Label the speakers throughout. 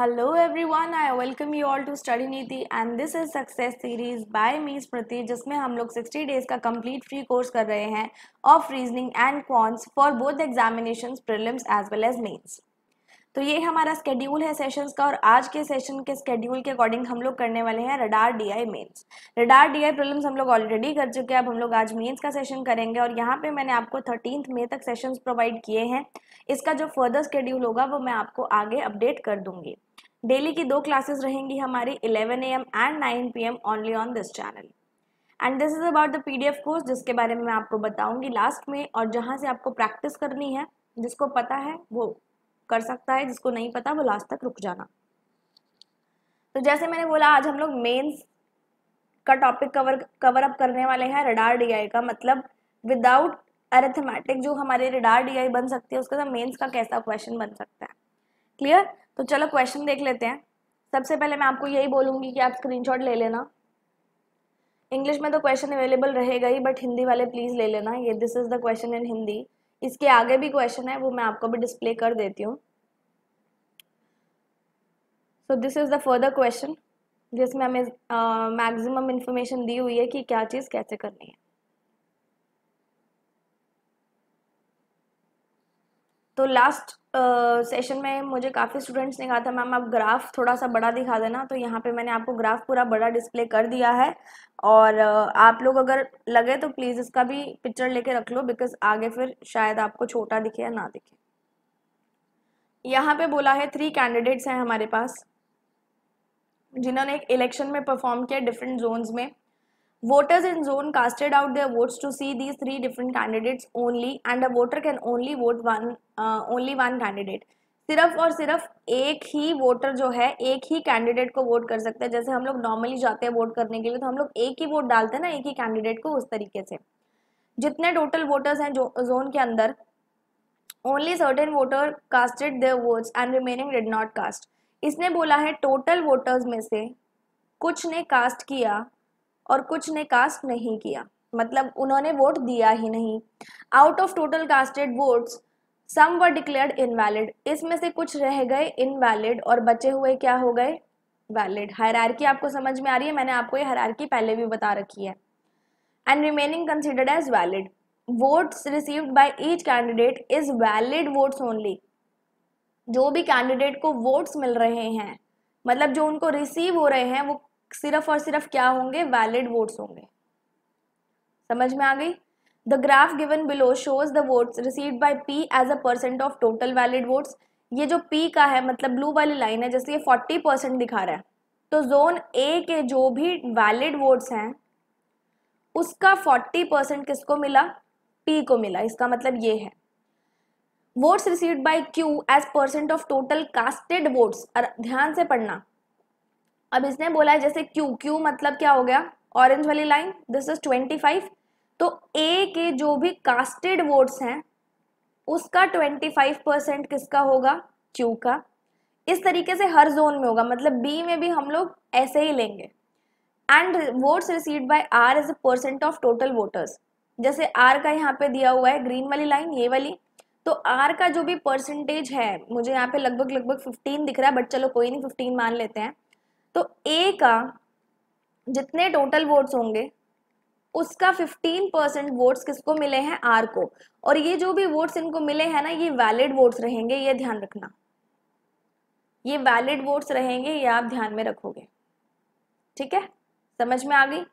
Speaker 1: Every everyone I welcome you all to study Niti and this is success series by Miss Preeti जिसमें हम लोग 60 days का complete free course कर रहे हैं of reasoning and quants for both examination prelims as well as mains तो ये हमारा स्केड्यूल है सेशंस का और आज के सेशन के स्केड्यूल के अकॉर्डिंग हम लोग करने वाले हैं radar D I mains radar D I problems हम लोग ऑलरेडी कर चुके हैं अब हम लोग आज मेन्स का सेशन करेंगे और यहाँ पे मैंने आपको थर्टीन मे तक सेशंस प्रोवाइड किए हैं इसका जो फर्दर स्केड्यूल होगा वो मैं आपको आगे अपडेट कर दूंगी डेली की दो क्लासेस रहेंगी हमारी 11 a m and 9 p m only on this channel and this is about the P D F course जिसके बारे में मैं आपको बताऊंगी लास्ट में और जहाँ से आपको प्रैक्टिस करनी है जिसको पता है वो कर सकता है जिसको नहीं पता वो लास्ट तक रुक जाना तो जैसे मैंने बोला आज हम लोग मेन्स का टॉपिक कवर कवर अप करने वाले हैं रडार डीआई का मतलब विदाउट अरेथमेटिक जो हमारे रडार डीआई बन सकती है उसके साथ मेन्स का कैसा क्वेश्चन बन सकता है क्लियर तो चलो क्वेश्चन देख लेते हैं सबसे पहले मैं आपको यही बोलूंगी कि आप स्क्रीनशॉट ले लेना इंग्लिश में तो क्वेश्चन अवेलेबल रहेगा ही बट हिंदी वाले प्लीज़ ले लेना ये this is the question in Hindi इसके आगे भी क्वेश्चन है वो मैं आपको भी डिस्प्ले कर देती हूँ so this is the further question जिसमें हमें मैक्सिमम इन्फॉर्मेशन दी हुई है कि क्या चीज़ कैसे करनी है तो लास्ट सेशन uh, में मुझे काफ़ी स्टूडेंट्स ने कहा था मैम आप ग्राफ थोड़ा सा बड़ा दिखा देना तो यहाँ पे मैंने आपको ग्राफ पूरा बड़ा डिस्प्ले कर दिया है और uh, आप लोग अगर लगे तो प्लीज़ इसका भी पिक्चर लेके रख लो बिकॉज आगे फिर शायद आपको छोटा दिखे या ना दिखे यहाँ पे बोला है थ्री कैंडिडेट्स हैं हमारे पास जिन्होंने एक इलेक्शन में परफॉर्म किया डिफरेंट जोन्स में Voters in zone casted out their votes to see these three different candidates only and a voter can only vote one uh, only one candidate. सिर्फ और सिर्फ एक ही वोटर जो है एक ही कैंडिडेट को वोट कर सकते हैं जैसे हम लोग नॉर्मली जाते हैं वोट करने के लिए तो हम लोग एक ही वोट डालते हैं ना एक ही कैंडिडेट को उस तरीके से जितने टोटल वोटर्स हैं जो जोन के अंदर only certain voter casted the votes and remaining did not cast इसने बोला है टोटल वोटर्स में से कुछ ने कास्ट किया और कुछ ने कास्ट नहीं किया मतलब उन्होंने वोट दिया ही नहीं out of total casted votes some were declared invalid इसमें से कुछ रह गए इनवैलिड और बचे हुए क्या हो गए वैलिड हरारकी आपको समझ में आ रही है मैंने आपको ये हरारकी पहले भी बता रखी है and remaining considered as valid votes received by each candidate is valid votes only जो भी कैंडिडेट को वोट्स मिल रहे हैं मतलब जो उनको रिसीव हो रहे हैं वो सिर्फ और सिर्फ क्या होंगे वैलिड वोट्स होंगे समझ में आ गई the graph given below shows the votes receive by P as a percent of total valid votes ये जो पी का है मतलब ब्लू वाली लाइन है जैसे ये फोर्टी परसेंट दिखा रहा है तो जोन ए के जो भी वैलिड वोट्स हैं उसका फोर्टी परसेंट किसको मिला पी को मिला इसका मतलब ये है votes receive by Q as percent of total casted votes ध्यान से पढ़ना अब इसने बोला है जैसे क्यू क्यू मतलब क्या हो गया ऑरेंज वाली line this is twenty five तो ए के जो भी कास्टेड वोट्स हैं उसका ट्वेंटी फाइव परसेंट किसका होगा क्यू का इस तरीके से हर जोन में होगा मतलब बी में भी हम लोग ऐसे ही लेंगे and votes receive by R as a percent of total voters जैसे आर का यहाँ पे दिया हुआ है ग्रीन वाली लाइन ये वाली तो आर का जो भी परसेंटेज है मुझे यहाँ पे लगभग लगभग फिफ्टीन दिख रहा है बट चलो कोई नहीं फिफ्टीन मान लेते हैं तो ए का जितने टोटल वोट्स होंगे उसका 15 परसेंट वोट्स किसको मिले हैं आर को और ये जो भी वोट्स इनको मिले हैं ना ये वैलिड वोट्स रहेंगे ये ध्यान रखना ये वैलिड वोट्स रहेंगे ये आप ध्यान में रखोगे ठीक है समझ में आ गई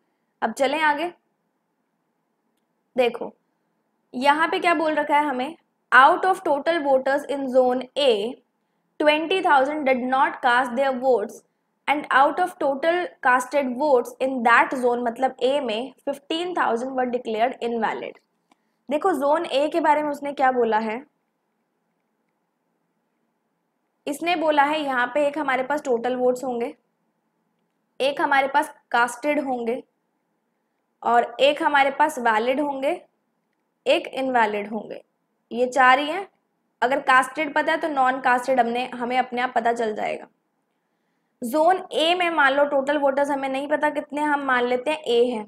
Speaker 1: अब चलें आगे देखो यहां पे क्या बोल रखा है हमें out of total voters in zone A 20,000 did not cast their votes and out of total casted votes in that zone मतलब ए में फिफ्टीन 15,000 वर डिक्लेयर्ड इनवैलिड देखो जोन ए के बारे में उसने क्या बोला है इसने बोला है यहाँ पे एक हमारे पास टोटल वोट्स होंगे एक हमारे पास कास्टेड होंगे और एक हमारे पास वैलिड होंगे एक इनवैलिड होंगे ये चार ही हैं अगर कास्टेड पता है तो नॉन कास्टेड हमने हमें अपने आप पता चल जाएगा जोन ए में मान लो टोटल वोटर्स हमें नहीं पता कितने हम मान लेते हैं ए है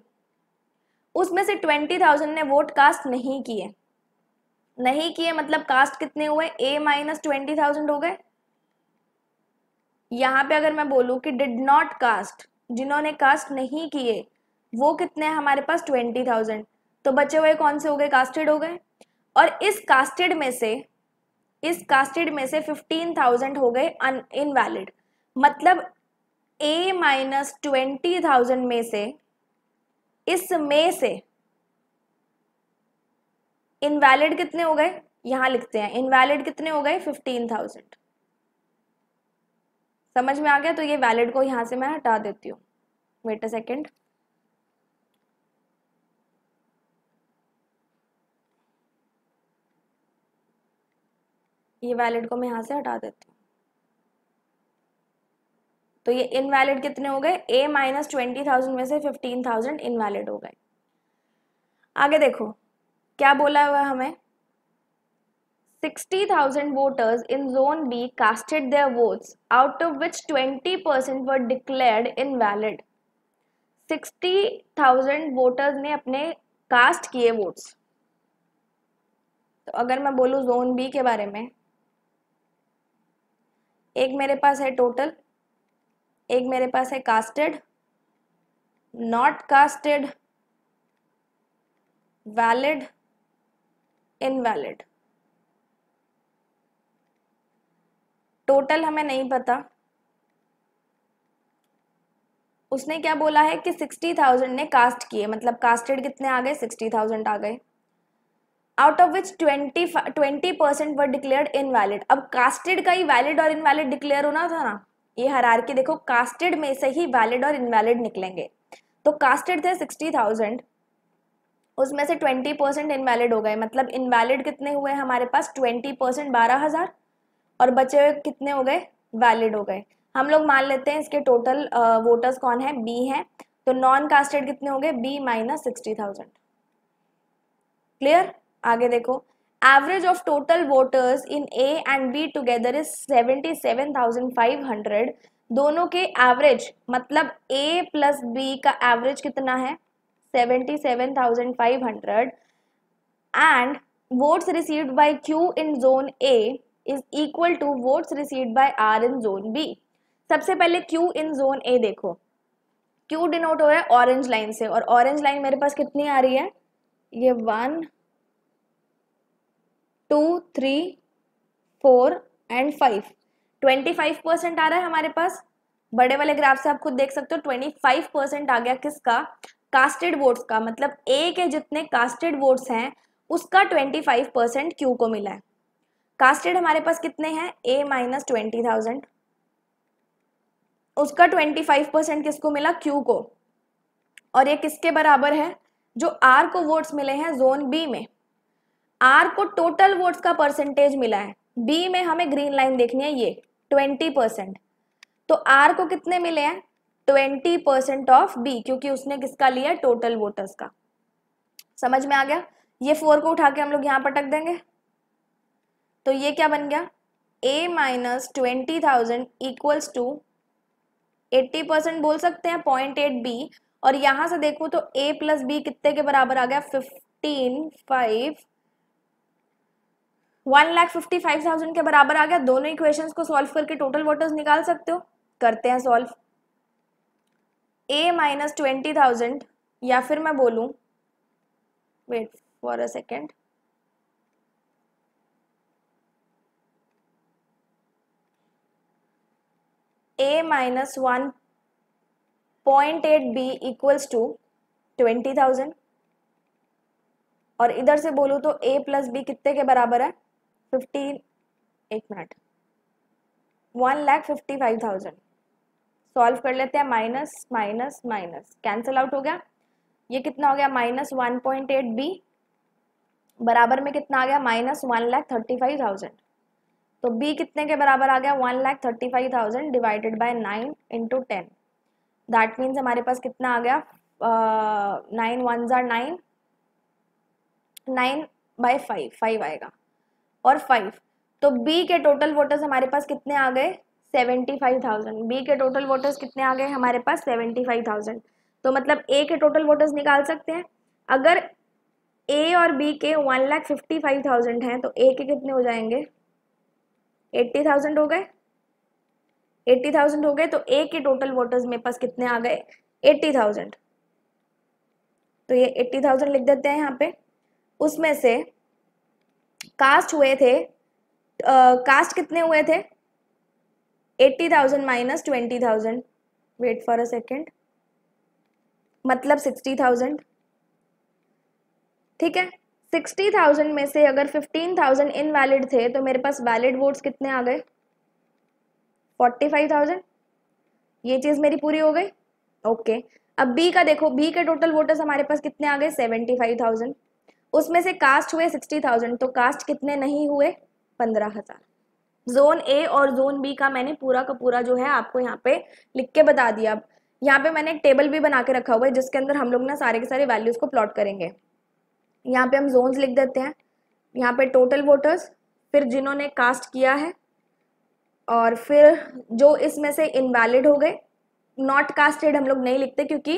Speaker 1: उसमें से ट्वेंटी थाउजेंड ने वोट कास्ट नहीं किए नहीं किए मतलब कास्ट कितने हुए ए माइनस ट्वेंटी थाउजेंड हो गए यहां पे अगर मैं बोलूं कि डिड नॉट कास्ट जिन्होंने कास्ट नहीं किए वो कितने हमारे पास ट्वेंटी थाउजेंड तो बचे हुए कौन से हो गए कास्टेड हो गए और इस कास्टेड में से इस कास्टेड में से फिफ्टीन थाउजेंड हो गए अन इनवैलिड मतलब ए माइनस ट्वेंटी थाउजेंड में से इस में से इनवैलिड कितने हो गए यहां लिखते हैं इनवैलिड कितने हो गए फिफ्टीन थाउजेंड समझ में आ गया तो ये वैलिड को यहां से मैं हटा देती हूँ वेट अ सेकेंड ये वैलिड को मैं यहां से हटा देती हूँ तो ये इनवैलिड कितने हो गए ए माइनस ट्वेंटी थाउजेंड में से फिफ्टीन थाउजेंड इनवैलिड हो गए आगे देखो क्या बोला हुआ हमें sixty thousand voters in zone B casted their votes out of which twenty percent were declared invalid sixty thousand voters ने अपने कास्ट किए वोट्स तो अगर मैं बोलूं जोन बी के बारे में एक मेरे पास है टोटल एक मेरे पास है casted not casted valid invalid total हमें नहीं पता उसने क्या बोला है कि सिक्सटी थाउजेंड ने कास्ट किए मतलब कास्टेड कितने आ गए सिक्सटी थाउजेंड आ गए out of which twenty twenty percent were declared invalid अब कास्टेड का ही वैलिड और इनवैलिड डिक्लेयर होना था ना ये हरार के देखो कास्टेड में से ही वैलिड और इनवैलिड निकलेंगे तो कास्टेड थे सिक्सटी थाउजेंड उसमें से ट्वेंटी परसेंट इनवैलिड हो गए मतलब इनवैलिड कितने हुए हमारे पास ट्वेंटी परसेंट बारह हज़ार और बचे हुए कितने हो गए वैलिड हो गए हम लोग मान लेते हैं इसके टोटल वोटर्स कौन है बी हैं तो नॉन कास्टेड कितने हो गए B minus sixty thousand clear आगे देखो average of total voters in A and B together is seventy seven thousand five hundred दोनों के एवरेज मतलब ए प्लस बी का एवरेज कितना है seventy seven thousand five hundred and votes received by Q in zone A is equal to votes receive by R in zone B सबसे पहले Q in zone ए देखो Q denote हो रहा है orange line से और ऑरेंज लाइन मेरे पास कितनी आ रही है ये one two three four and five twenty five percent आ रहा है हमारे पास बड़े वाले ग्राफ से आप खुद देख सकते हो ट्वेंटी फाइव परसेंट आ गया किसका कास्टेड वोट्स का मतलब ए के जितने कास्टेड वोट्स हैं उसका ट्वेंटी फाइव परसेंट क्यू को मिला है कास्टेड हमारे पास कितने हैं ए माइनस ट्वेंटी थाउजेंड उसका ट्वेंटी फाइव परसेंट किसको मिला क्यू को और ये किसके बराबर है जो आर को वोट्स मिले हैं जोन बी में आर को टोटल वोट्स का परसेंटेज मिला है बी में हमें ग्रीन लाइन देखनी है ये ट्वेंटी परसेंट तो आर को कितने मिले हैं ट्वेंटी परसेंट ऑफ बी क्योंकि उसने किसका लिया टोटल वोटर्स का समझ में आ गया ये फोर को उठा के हम लोग यहाँ पटक देंगे तो ये क्या बन गया A minus twenty thousand equals to eighty percent बोल सकते हैं पॉइंट एट बी और यहां से देखो तो ए प्लस बी कितने के बराबर आ गया fifteen five one lakh fifty five thousand के बराबर आ गया दोनों इक्वेशंस को सॉल्व करके टोटल वोटर्स निकाल सकते हो करते हैं solve A minus twenty thousand या फिर मैं बोलू wait for a second A minus one point eight B equals to twenty thousand और इधर से बोलू तो ए प्लस बी कितने के बराबर है फिफ्टी एक minute one lakh fifty five thousand solve कर लेते हैं minus minus minus cancel out हो गया ये कितना हो गया minus one point eight B बराबर में कितना आ गया minus one lakh thirty five thousand तो बी कितने के बराबर आ गया one lakh thirty five thousand divided by nine into ten that means हमारे पास कितना आ गया नाइन वन ज़ार nine nine by five five आएगा और फाइव तो बी के टोटल वोटर्स हमारे पास कितने आ गए सेवेंटी फाइव थाउजेंड बी के टोटल वोटर्स कितने आ गए हमारे पास सेवेंटी फाइव थाउजेंड तो मतलब ए के टोटल वोटर्स निकाल सकते हैं अगर ए और बी के one lakh fifty five thousand हैं तो ए के कितने हो जाएंगे एट्टी थाउजेंड हो गए एट्टी थाउजेंड हो गए तो ए के टोटल वोटर्स मेरे पास कितने आ गए एट्टी थाउजेंड तो ये एट्टी थाउजेंड लिख देते हैं यहाँ पे उसमें से कास्ट हुए थे कास्ट uh, कितने हुए थे eighty thousand minus twenty thousand wait for a second मतलब सिक्सटी थाउजेंड ठीक है सिक्सटी थाउजेंड में से अगर फिफ्टीन थाउजेंड इनवैलिड थे तो मेरे पास वैलिड वोट्स कितने आ गए फोर्टी फाइव थाउजेंड ये चीज़ मेरी पूरी हो गई ओके okay. अब बी का देखो बी के टोटल वोटर्स हमारे पास कितने आ गए सेवेंटी फाइव थाउजेंड उसमें से कास्ट हुए सिक्सटी थाउजेंड तो कास्ट कितने नहीं हुए पंद्रह हज़ार जोन ए और जोन बी का मैंने पूरा का पूरा जो है आपको यहाँ पे लिख के बता दिया अब यहाँ पे मैंने एक टेबल भी बना के रखा हुआ है जिसके अंदर हम लोग ना सारे के सारे वैल्यूज़ को प्लॉट करेंगे यहाँ पे हम जोन लिख देते हैं यहाँ पे टोटल वोटर्स फिर जिन्होंने कास्ट किया है और फिर जो इसमें से इनवैलिड हो गए नॉट कास्टेड हम लोग नहीं लिखते क्योंकि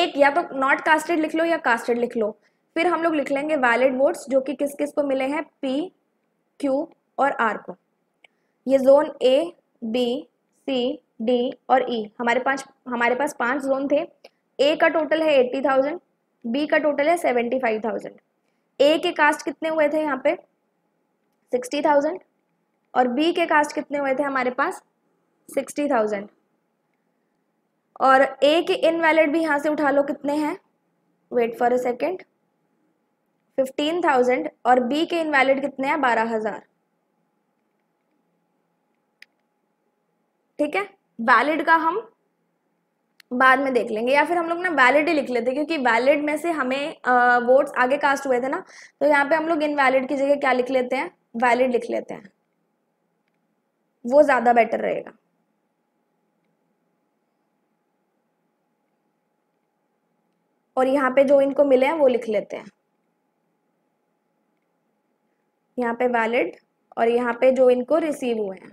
Speaker 1: एक या तो नॉट कास्टेड लिख लो या कास्टेड लिख लो फिर हम लोग लिख लेंगे वैलिड वोट्स जो कि किस किस को मिले हैं पी क्यू और आर को ये zone A B C D और ई e. हमारे पांच हमारे पास पांच जोन थे ए का टोटल है एट्टी थाउजेंड बी का टोटल है सेवेंटी फाइव थाउजेंड ए के कास्ट कितने हुए थे यहाँ पे सिक्सटी थाउजेंड और बी के कास्ट कितने हुए थे हमारे पास सिक्सटी थाउजेंड और ए के इनवैलिड भी यहाँ से उठा लो कितने हैं wait for a second fifteen thousand और बी के इनवैलिड कितने हैं बारह हजार ठीक है वैलिड का हम बाद में देख लेंगे या फिर हम लोग ना वैलिड ही लिख लेते क्योंकि वैलिड में से हमें वोट्स आगे कास्ट हुए थे ना तो यहाँ पे हम लोग इनवैलिड की जगह क्या लिख लेते हैं वैलिड लिख लेते हैं वो ज़्यादा बेटर रहेगा और यहाँ पे जो इनको मिले हैं वो लिख लेते हैं यहाँ पे वैलिड और यहाँ पे जो इनको रिसीव हुए हैं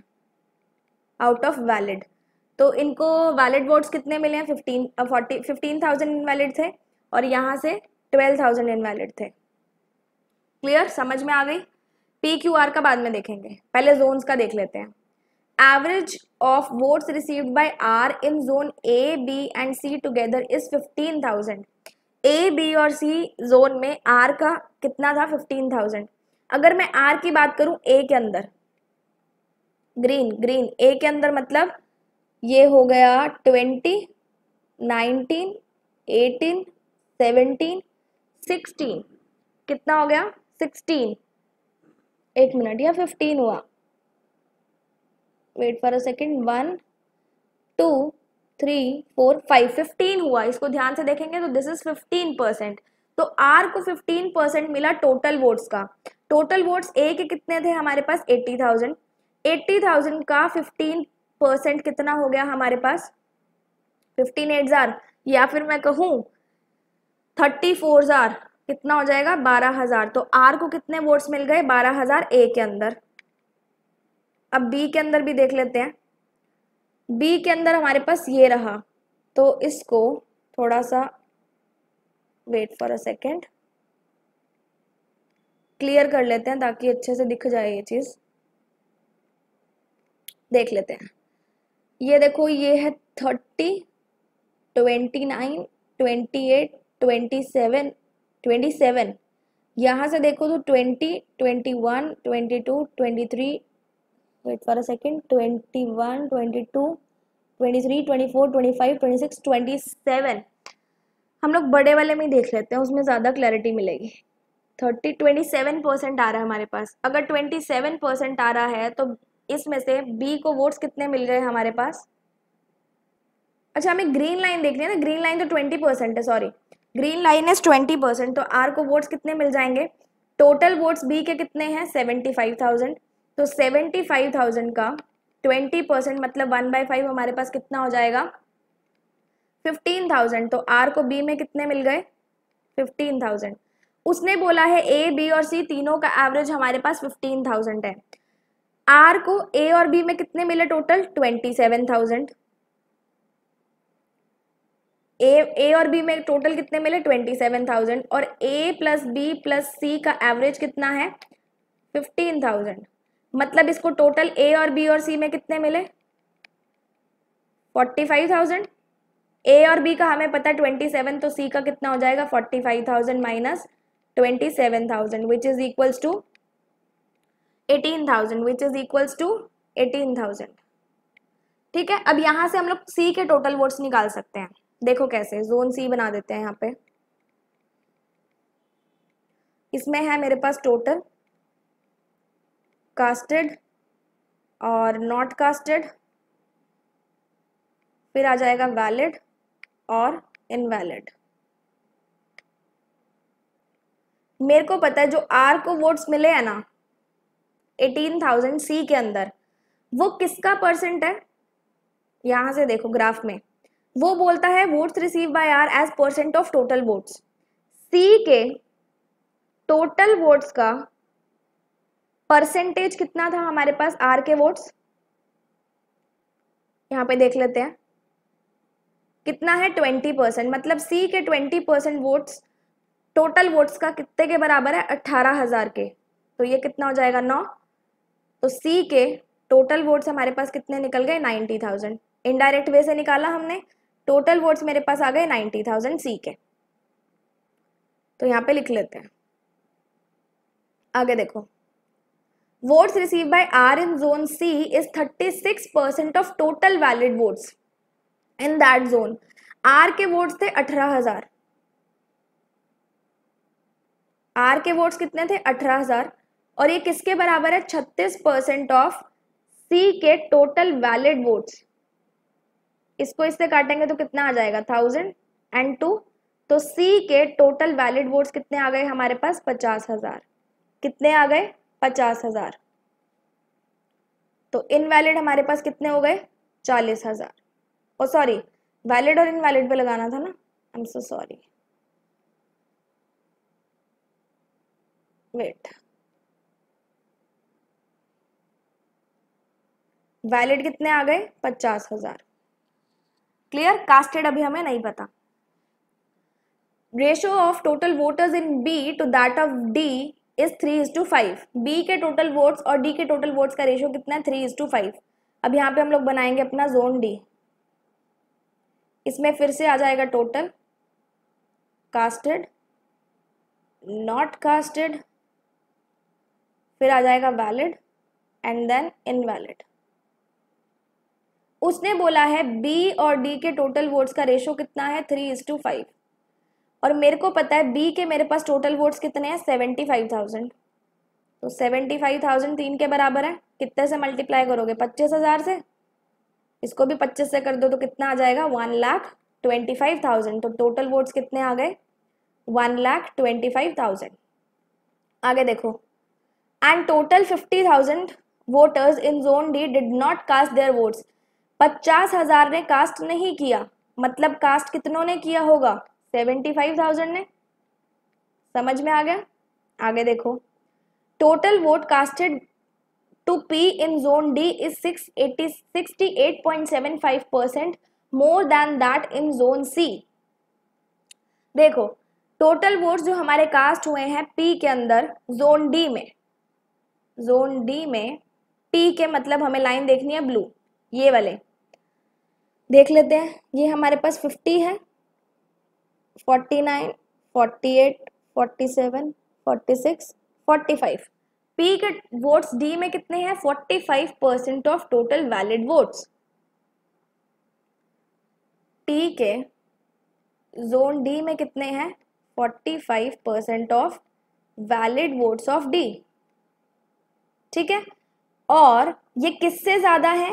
Speaker 1: आउट ऑफ वैलिड तो इनको वैलिड वोट्स कितने मिले हैं fifteen forty fifteen thousand invalid थे और यहाँ से ट्वेल्व थाउजेंड इनवैलिड थे क्लियर समझ में आ गई पी क्यू आर का बाद में देखेंगे पहले जोन्स का देख लेते हैं of votes votes by R in zone A B and C together is fifteen thousand A B और सी जोन में आर का कितना था फिफ्टीन थाउजेंड अगर मैं आर की बात करूं ए के अंदर ग्रीन ग्रीन ए के अंदर मतलब ये हो गया twenty nineteen eighteen seventeen sixteen कितना हो गया सिक्सटीन एक मिनट या फिफ्टीन हुआ wait for a second one two three four five fifteen हुआ इसको ध्यान से देखेंगे तो दिस इज फिफ्टीन परसेंट तो आर को फिफ्टीन परसेंट मिला टोटल वोट्स का टोटल वोट्स ए के कितने थे हमारे पास एट्टी थाउजेंड एट्टी थाउजेंड का फिफ्टीन परसेंट कितना हो गया हमारे पास फिफ्टीन एट हजार या फिर मैं कहूँ थर्टी फोर हजार कितना हो जाएगा बारह हजार तो आर को कितने वोट्स मिल गए बारह हजार ए के अंदर अब बी के अंदर भी देख लेते हैं बी के अंदर हमारे पास ये रहा तो इसको थोड़ा सा wait for a second clear कर लेते हैं ताकि अच्छे से दिख जाए ये चीज़ देख लेते हैं ये देखो ये है thirty twenty nine twenty eight twenty seven twenty seven यहाँ से देखो तो twenty twenty one twenty two twenty three wait for a second twenty one twenty two twenty three twenty four twenty five twenty six twenty seven हम लोग बड़े वाले में देख लेते हैं उसमें ज़्यादा क्लैरिटी मिलेगी थर्टी ट्वेंटी सेवन परसेंट आ रहा है हमारे पास अगर ट्वेंटी सेवन परसेंट आ रहा है तो इसमें से बी को वोट्स कितने मिल रहे हैं हमारे पास अच्छा हमें ग्रीन लाइन देखनी है ना ग्रीन लाइन तो ट्वेंटी परसेंट है सॉरी ग्रीन लाइन है ट्वेंटी परसेंट तो आर को वोट्स कितने मिल जाएंगे टोटल वोट्स बी के कितने हैं सेवेंटी फाइव थाउजेंड तो सेवेंटी फाइव थाउजेंड का ट्वेंटी परसेंट मतलब वन बाई फाइव हमारे पास कितना हो जाएगा फिफ्टीन थाउजेंड तो आर को बी में कितने मिल गए फिफ्टीन थाउजेंड उसने बोला है ए बी और सी तीनों का एवरेज हमारे पास फिफ्टीन थाउजेंड है आर को ए और बी में कितने मिले total twenty seven thousand A A और बी में टोटल कितने मिले ट्वेंटी सेवन थाउजेंड और A plus B plus C का एवरेज कितना है फिफ्टीन थाउजेंड मतलब इसको टोटल ए और बी और सी में कितने मिले फोर्टी फाइव थाउजेंड ए और बी का हमें पता है ट्वेंटी सेवन तो सी का कितना हो जाएगा forty five thousand minus 27000 which is equals to 18000 which is equals to 18000 ठीक है अब यहां से हम लोग सी के टोटल वोट्स निकाल सकते हैं देखो कैसे जोन सी बना देते हैं यहाँ पे इसमें है मेरे पास टोटल कास्टेड और नॉट कास्टेड फिर आ जाएगा वैलिड और इनवैलिड मेरे को पता है जो आर को वोट्स मिले हैं ना एटीन थाउजेंड सी के अंदर वो किसका परसेंट है यहां से देखो ग्राफ में वो बोलता है votes receive by R as percent of total votes C के टोटल वोट्स का परसेंटेज कितना था हमारे पास आर के वोट्स यहाँ पे देख लेते हैं कितना है ट्वेंटी परसेंट मतलब सी के twenty percent votes total votes का कितने के बराबर है अट्ठारह हजार के तो ये कितना हो जाएगा नौ तो सी के टोटल वोट्स हमारे पास कितने निकल गए नाइन्टी थाउजेंड इनडायरेक्ट वे से निकाला हमने टोटल वोट्स मेरे पास आ गए नाइन्टी थाउजेंड सी के तो यहाँ पे लिख लेते हैं आगे देखो votes receive by R in zone C is thirty six percent of total valid votes in that zone R के वोट्स थे अठारह हजार आर के वोट्स कितने थे अठारह हजार और ये किसके बराबर है छत्तीस परसेंट ऑफ सी के टोटल वैलिड वोट्स इसको इससे काटेंगे तो कितना आ जाएगा थाउजेंड एंड टू तो सी के टोटल वैलिड वोट्स कितने आ गए हमारे पास पचास हजार कितने आ गए पचास हजार तो इनवैलिड हमारे पास कितने हो गए चालीस हजार ओ सॉरी वैलिड और इनवैलिड पे लगाना था ना I am so sorry wait valid कितने आ गए पचास हजार क्लियर कास्टेड अभी हमें नहीं पता ratio of total voters in B to that of D is three is to five B के टोटल वोट्स और डी के टोटल वोट्स का रेशियो कितना है थ्री इज टू फाइव अब यहाँ पे हम लोग बनाएंगे अपना जोन डी इसमें फिर से आ जाएगा टोटल कास्टेड नॉट कास्टेड फिर आ जाएगा वैलिड एंड देन इनवैलिड उसने बोला है बी और डी के टोटल वोट्स का रेशो कितना है थ्री इज टू फाइव और मेरे को पता है बी के मेरे पास टोटल वोट्स कितने हैं सेवेंटी फाइव थाउजेंड तो सेवेंटी फाइव थाउजेंड तीन के बराबर है कितने से मल्टीप्लाई करोगे पच्चीस हज़ार से इसको भी पच्चीस से कर दो तो कितना आ जाएगा one lakh twenty five thousand तो टोटल वोट्स कितने आ गए one lakh twenty five thousand आगे देखो and total fifty thousand voters in zone D did not cast their votes पचास हजार ने कास्ट नहीं किया मतलब कास्ट कितनों ने किया होगा सेवेंटी फाइव थाउजेंड ने समझ में आ गया आगे देखो total vote casted to P in zone D is six eighty sixty eight point seven five percent more than that in zone C देखो टोटल वोट्स जो हमारे कास्ट हुए हैं पी के अंदर जोन डी में जोन डी में T के मतलब हमें लाइन देखनी है ब्लू ये वाले देख लेते हैं ये हमारे पास फिफ्टी है forty nine forty eight forty seven forty six forty five P के वोट्स डी में कितने हैं forty five percent of total valid votes T के जोन डी में कितने हैं forty five percent of valid votes of D ठीक है और ये किससे ज़्यादा है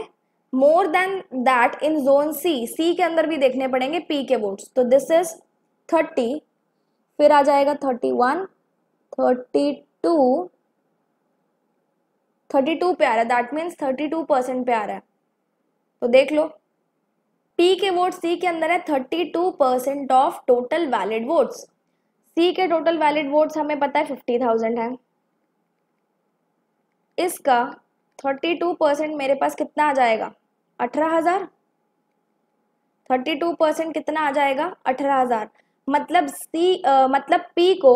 Speaker 1: more than that in zone C C के अंदर भी देखने पड़ेंगे पी के वोट्स तो दिस इज थर्टी फिर आ जाएगा thirty one thirty two thirty two पे आ रहा है that means thirty two percent पे आ रहा है तो देख लो पी के वोट सी के अंदर है thirty two percent of total valid votes C के टोटल वैलिड वोट्स हमें पता है फिफ्टी थाउजेंड है इसका थर्टी टू परसेंट मेरे पास कितना आ जाएगा अठारह हज़ार थर्टी टू परसेंट कितना आ जाएगा अठारह हज़ार मतलब सी uh, मतलब पी को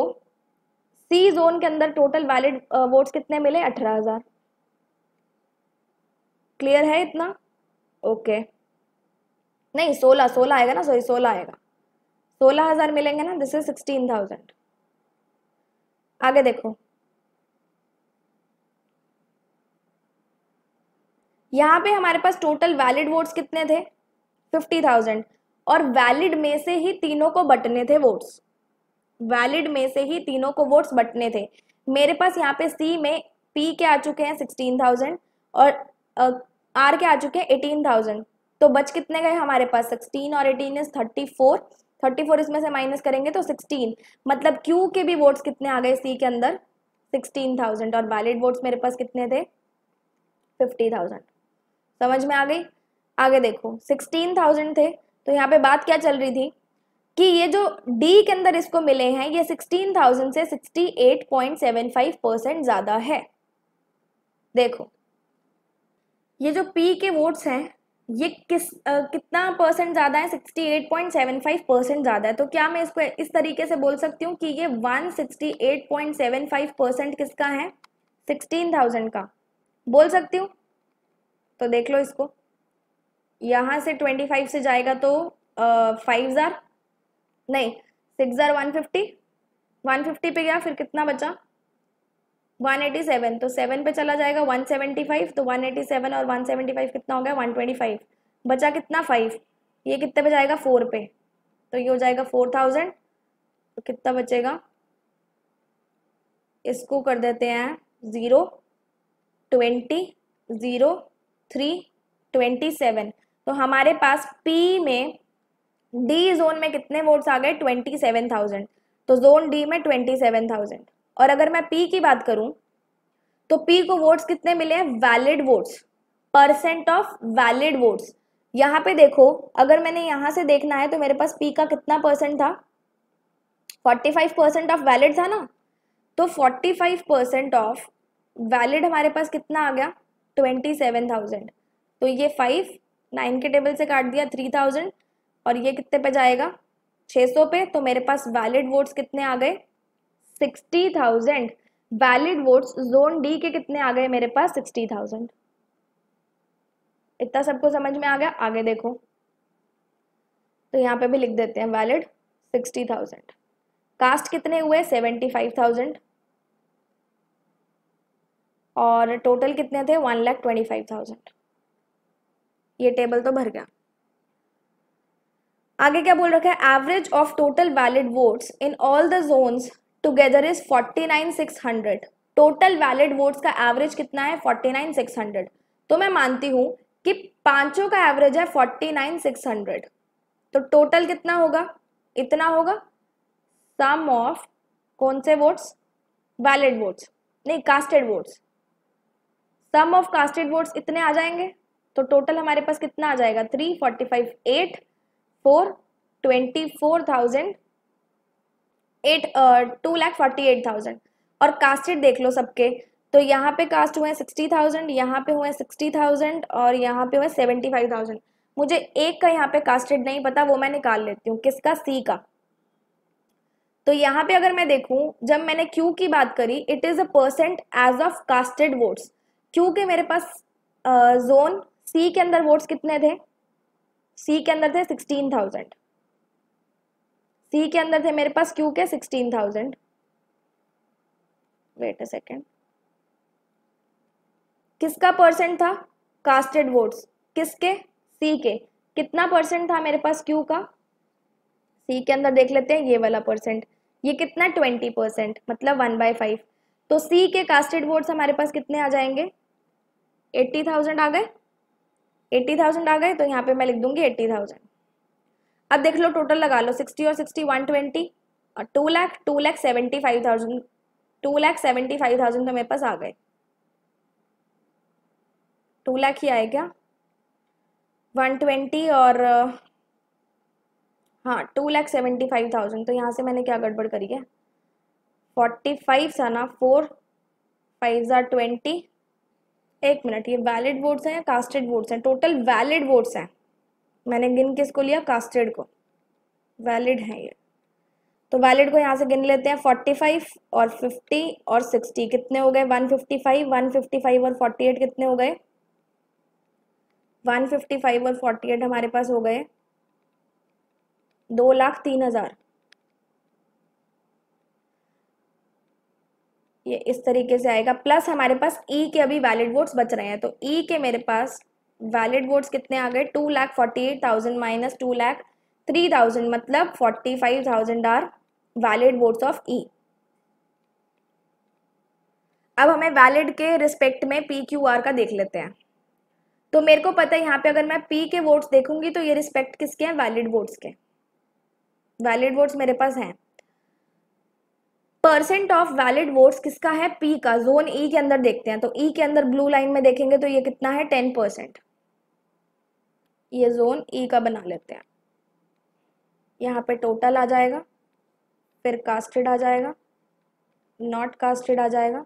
Speaker 1: सी जोन के अंदर टोटल वैलिड वोट्स कितने मिले अठारह हज़ार क्लियर है इतना ओके okay. नहीं सोलह सोलह आएगा ना सॉरी सोलह आएगा सोलह हज़ार मिलेंगे ना दिस इज सिक्सटीन थाउजेंड आगे देखो यहाँ पे हमारे पास टोटल वैलिड वोट्स कितने थे फिफ्टी थाउजेंड और वैलिड में से ही तीनों को बटने थे वोट्स वैलिड में से ही तीनों को वोट्स बटने थे मेरे पास यहाँ पे सी में पी के आ चुके हैं सिक्सटीन थाउजेंड और आर के आ चुके हैं एटीन थाउजेंड तो बच कितने गए हमारे पास सिक्सटीन और eighteen is thirty four thirty four इसमें से माइनस करेंगे तो सिक्सटीन मतलब क्यू के भी वोट्स कितने आ गए सी के अंदर सिक्सटीन थाउजेंड और वैलिड वोट्स मेरे पास कितने थे फिफ्टी थाउजेंड समझ में आ गई आगे देखो सिक्सटीन थाउजेंड थे तो यहाँ पे बात क्या चल रही थी कि ये जो डी के अंदर इसको मिले हैं ये सिक्सटीन थाउजेंड से sixty eight point seven five percent ज़्यादा है देखो ये जो पी के वोट्स हैं ये किस आ, कितना परसेंट ज़्यादा है sixty eight point seven five percent ज़्यादा है तो क्या मैं इसको इस तरीके से बोल सकती हूँ कि ये one sixty eight point seven five percent किसका है सिक्सटीन थाउजेंड का बोल सकती हूँ तो देख लो इसको यहाँ से ट्वेंटी फाइव से जाएगा तो फाइव हज़ार नहीं सिक्स हज़ार वन फिफ्टी वन फिफ्टी पे गया फिर कितना बचा वन एटी सेवन तो सेवन पे चला जाएगा वन सेवेंटी फाइव तो वन एटी सेवन और वन सेवेंटी फाइव कितना हो गया वन ट्वेंटी फाइव बचा कितना फाइव ये कितने पे जाएगा फोर पे तो ये हो जाएगा फोर थाउजेंड तो कितना बचेगा इसको कर देते हैं zero twenty zero three twenty seven तो हमारे पास पी में डी जोन में कितने वोट्स आ गए ट्वेंटी सेवन थाउजेंड तो जोन डी में ट्वेंटी सेवन थाउजेंड और अगर मैं पी की बात करूं तो पी को वोट्स कितने मिले हैं valid votes percent of valid votes यहाँ पे देखो अगर मैंने यहाँ से देखना है तो मेरे पास पी का कितना परसेंट था forty five percent of valid था ना तो forty five percent of valid हमारे पास कितना आ गया ट्वेंटी सेवन थाउजेंड तो ये फाइव नाइन के टेबल से काट दिया थ्री थाउजेंड और ये कितने पे जाएगा छः सौ पे तो मेरे पास वैलिड वोट्स कितने आ गए sixty thousand valid votes zone D के कितने आ गए मेरे पास सिक्सटी थाउजेंड इतना सबको समझ में आ गया आगे देखो तो यहाँ पे भी लिख देते हैं वैलिड सिक्सटी थाउजेंड कास्ट कितने हुए सेवेंटी फाइव थाउजेंड और टोटल कितने थे one lakh twenty five thousand ये टेबल तो भर गया आगे क्या बोल रखा है average of total valid votes in all the zones together is forty nine six hundred total valid votes का एवरेज कितना है फोर्टी नाइन सिक्स हंड्रेड तो मैं मानती हूँ कि पांचों का एवरेज है फोर्टी नाइन सिक्स हंड्रेड तो टोटल कितना होगा इतना होगा सम ऑफ कौन से वोट्स वैलिड वोट्स नहीं casted votes sum of casted votes इतने आ जाएंगे तो टोटल हमारे पास कितना आ जाएगा three forty five eight four twenty four thousand eight two lakh forty eight thousand और कास्टेड देख लो सबके तो यहाँ पे कास्ट हुए हैं सिक्सटी थाउजेंड यहाँ पे हुए सिक्सटी थाउजेंड और यहाँ पे हुए सेवेंटी फाइव थाउजेंड मुझे एक का यहाँ पे कास्टेड नहीं पता वो मैं निकाल लेती हूँ किसका सी का तो यहाँ पे अगर मैं देखूँ जब मैंने क्यू की बात करी it is a percentage of casted votes क्योंकि मेरे पास जोन सी के अंदर वोट्स कितने थे सी के अंदर थे सिक्सटीन थाउजेंड सी के अंदर थे मेरे पास क्यू के sixteen thousand wait a second किसका परसेंट था कास्टेड वोट्स किसके सी के कितना परसेंट था मेरे पास क्यू का सी के अंदर देख लेते हैं ये वाला परसेंट ये कितना ट्वेंटी परसेंट मतलब वन बाय फाइव तो सी के कास्टेड वोट्स हमारे पास कितने आ जाएंगे एट्टी थाउजेंड आ गए एट्टी थाउजेंड आ गए तो यहाँ पे मैं लिख दूंगी एट्टी थाउजेंड अब देख लो टोटल लगा लो सिक्सटी और सिक्सटी वन ट्वेंटी और two lakh two lakh seventy five thousand two lakh seventy five thousand तो मेरे पास आ गए टू लाख ही आए क्या वन ट्वेंटी और हाँ two lakh seventy five thousand तो यहाँ से मैंने क्या गड़बड़ करी है फोर्टी फाइव सा ना फोर फाइव ज़ार ट्वेंटी एक मिनट ये वैलिड वोट्स हैं या कास्टेड वोट्स हैं टोटल वैलिड वोट्स हैं मैंने गिन किसको लिया कास्टेड को वैलिड हैं ये तो वैलिड को यहाँ से गिन लेते हैं 45 और 50 और 60 कितने हो गए 155 155 और 48 कितने हो गए 155 और 48 हमारे पास हो गए दो लाख तीन हज़ार ये इस तरीके से आएगा प्लस हमारे पास ई e के अभी वैलिड वोट्स बच रहे हैं तो ई e के मेरे पास वैलिड वोट्स कितने आ गए two lakh forty eight thousand minus two lakh three thousand मतलब forty five thousand are valid votes of E अब हमें वैलिड के रिस्पेक्ट में पी क्यू आर का देख लेते हैं तो मेरे को पता है यहाँ पे अगर मैं पी के वोट्स देखूंगी तो ये रिस्पेक्ट किसके हैं वैलिड वोट्स के वैलिड वोट्स मेरे पास हैं परसेंट ऑफ वैलिड वोट्स किसका है पी का जोन ई e के अंदर देखते हैं तो ई e के अंदर ब्लू लाइन में देखेंगे तो ये कितना है टेन परसेंट ये जोन ई e का बना लेते हैं यहाँ पे टोटल आ जाएगा फिर कास्टेड आ जाएगा नॉट कास्टेड आ जाएगा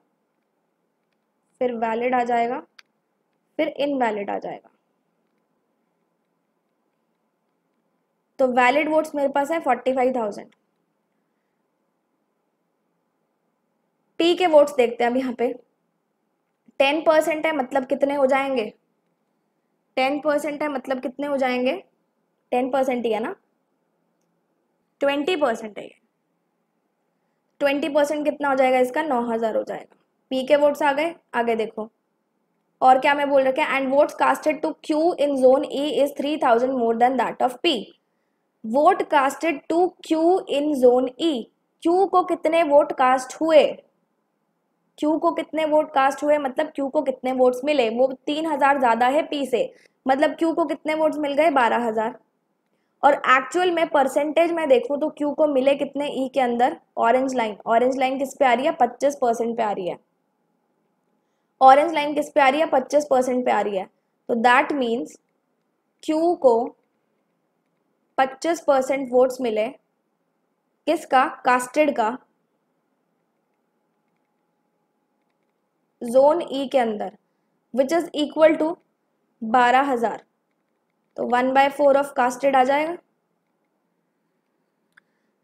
Speaker 1: फिर वैलिड आ जाएगा फिर इनवैलिड आ जाएगा तो वैलिड वोट्स मेरे पास है फोर्टी फाइव थाउजेंड पी के वोट्स देखते हैं अब यहाँ पे टेन परसेंट है मतलब कितने हो जाएंगे टेन परसेंट है मतलब कितने हो जाएंगे टेन परसेंट ही है ना ट्वेंटी परसेंट है ट्वेंटी परसेंट कितना हो जाएगा इसका नौ हज़ार हो जाएगा पी के वोट्स आ गए आगे देखो और क्या मैं बोल रखे and votes casted to Q in zone A is three thousand more than that of P vote casted to Q in zone E Q को कितने वोट कास्ट हुए क्यू को कितने वोट कास्ट हुए मतलब क्यू को कितने वोट्स मिले वो तीन हज़ार ज़्यादा है पी से मतलब क्यू को कितने वोट्स मिल गए बारह हज़ार और एक्चुअल में परसेंटेज में देखूँ तो क्यू को मिले कितने ई e के अंदर ऑरेंज लाइन ऑरेंज लाइन किस पे आ रही है पच्चीस परसेंट पे आ रही है ऑरेंज लाइन किस पे आ रही है पच्चीस परसेंट पे आ रही है तो दैट मीन्स क्यू को पच्चीस परसेंट वोट्स मिले किसका कास्टेड का जोन ई e के अंदर विच इज़ इक्वल टू बारह हज़ार तो one by four of casted आ जाएगा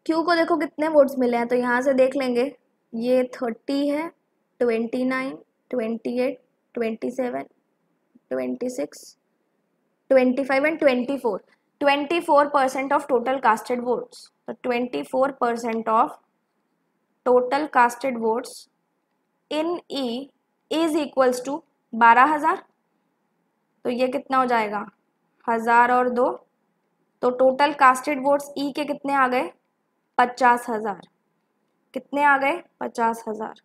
Speaker 1: क्यू को देखो कितने वोट्स मिले हैं तो यहाँ से देख लेंगे ये थर्टी है twenty nine twenty eight twenty seven twenty six twenty five and twenty four twenty four percent of total casted votes तो twenty four percent of total casted votes in E is equals to बारह हज़ार तो ये कितना हो जाएगा हज़ार और दो तो टोटल कास्टेड वोट्स ई के कितने आ गए पचास हज़ार कितने आ गए पचास हज़ार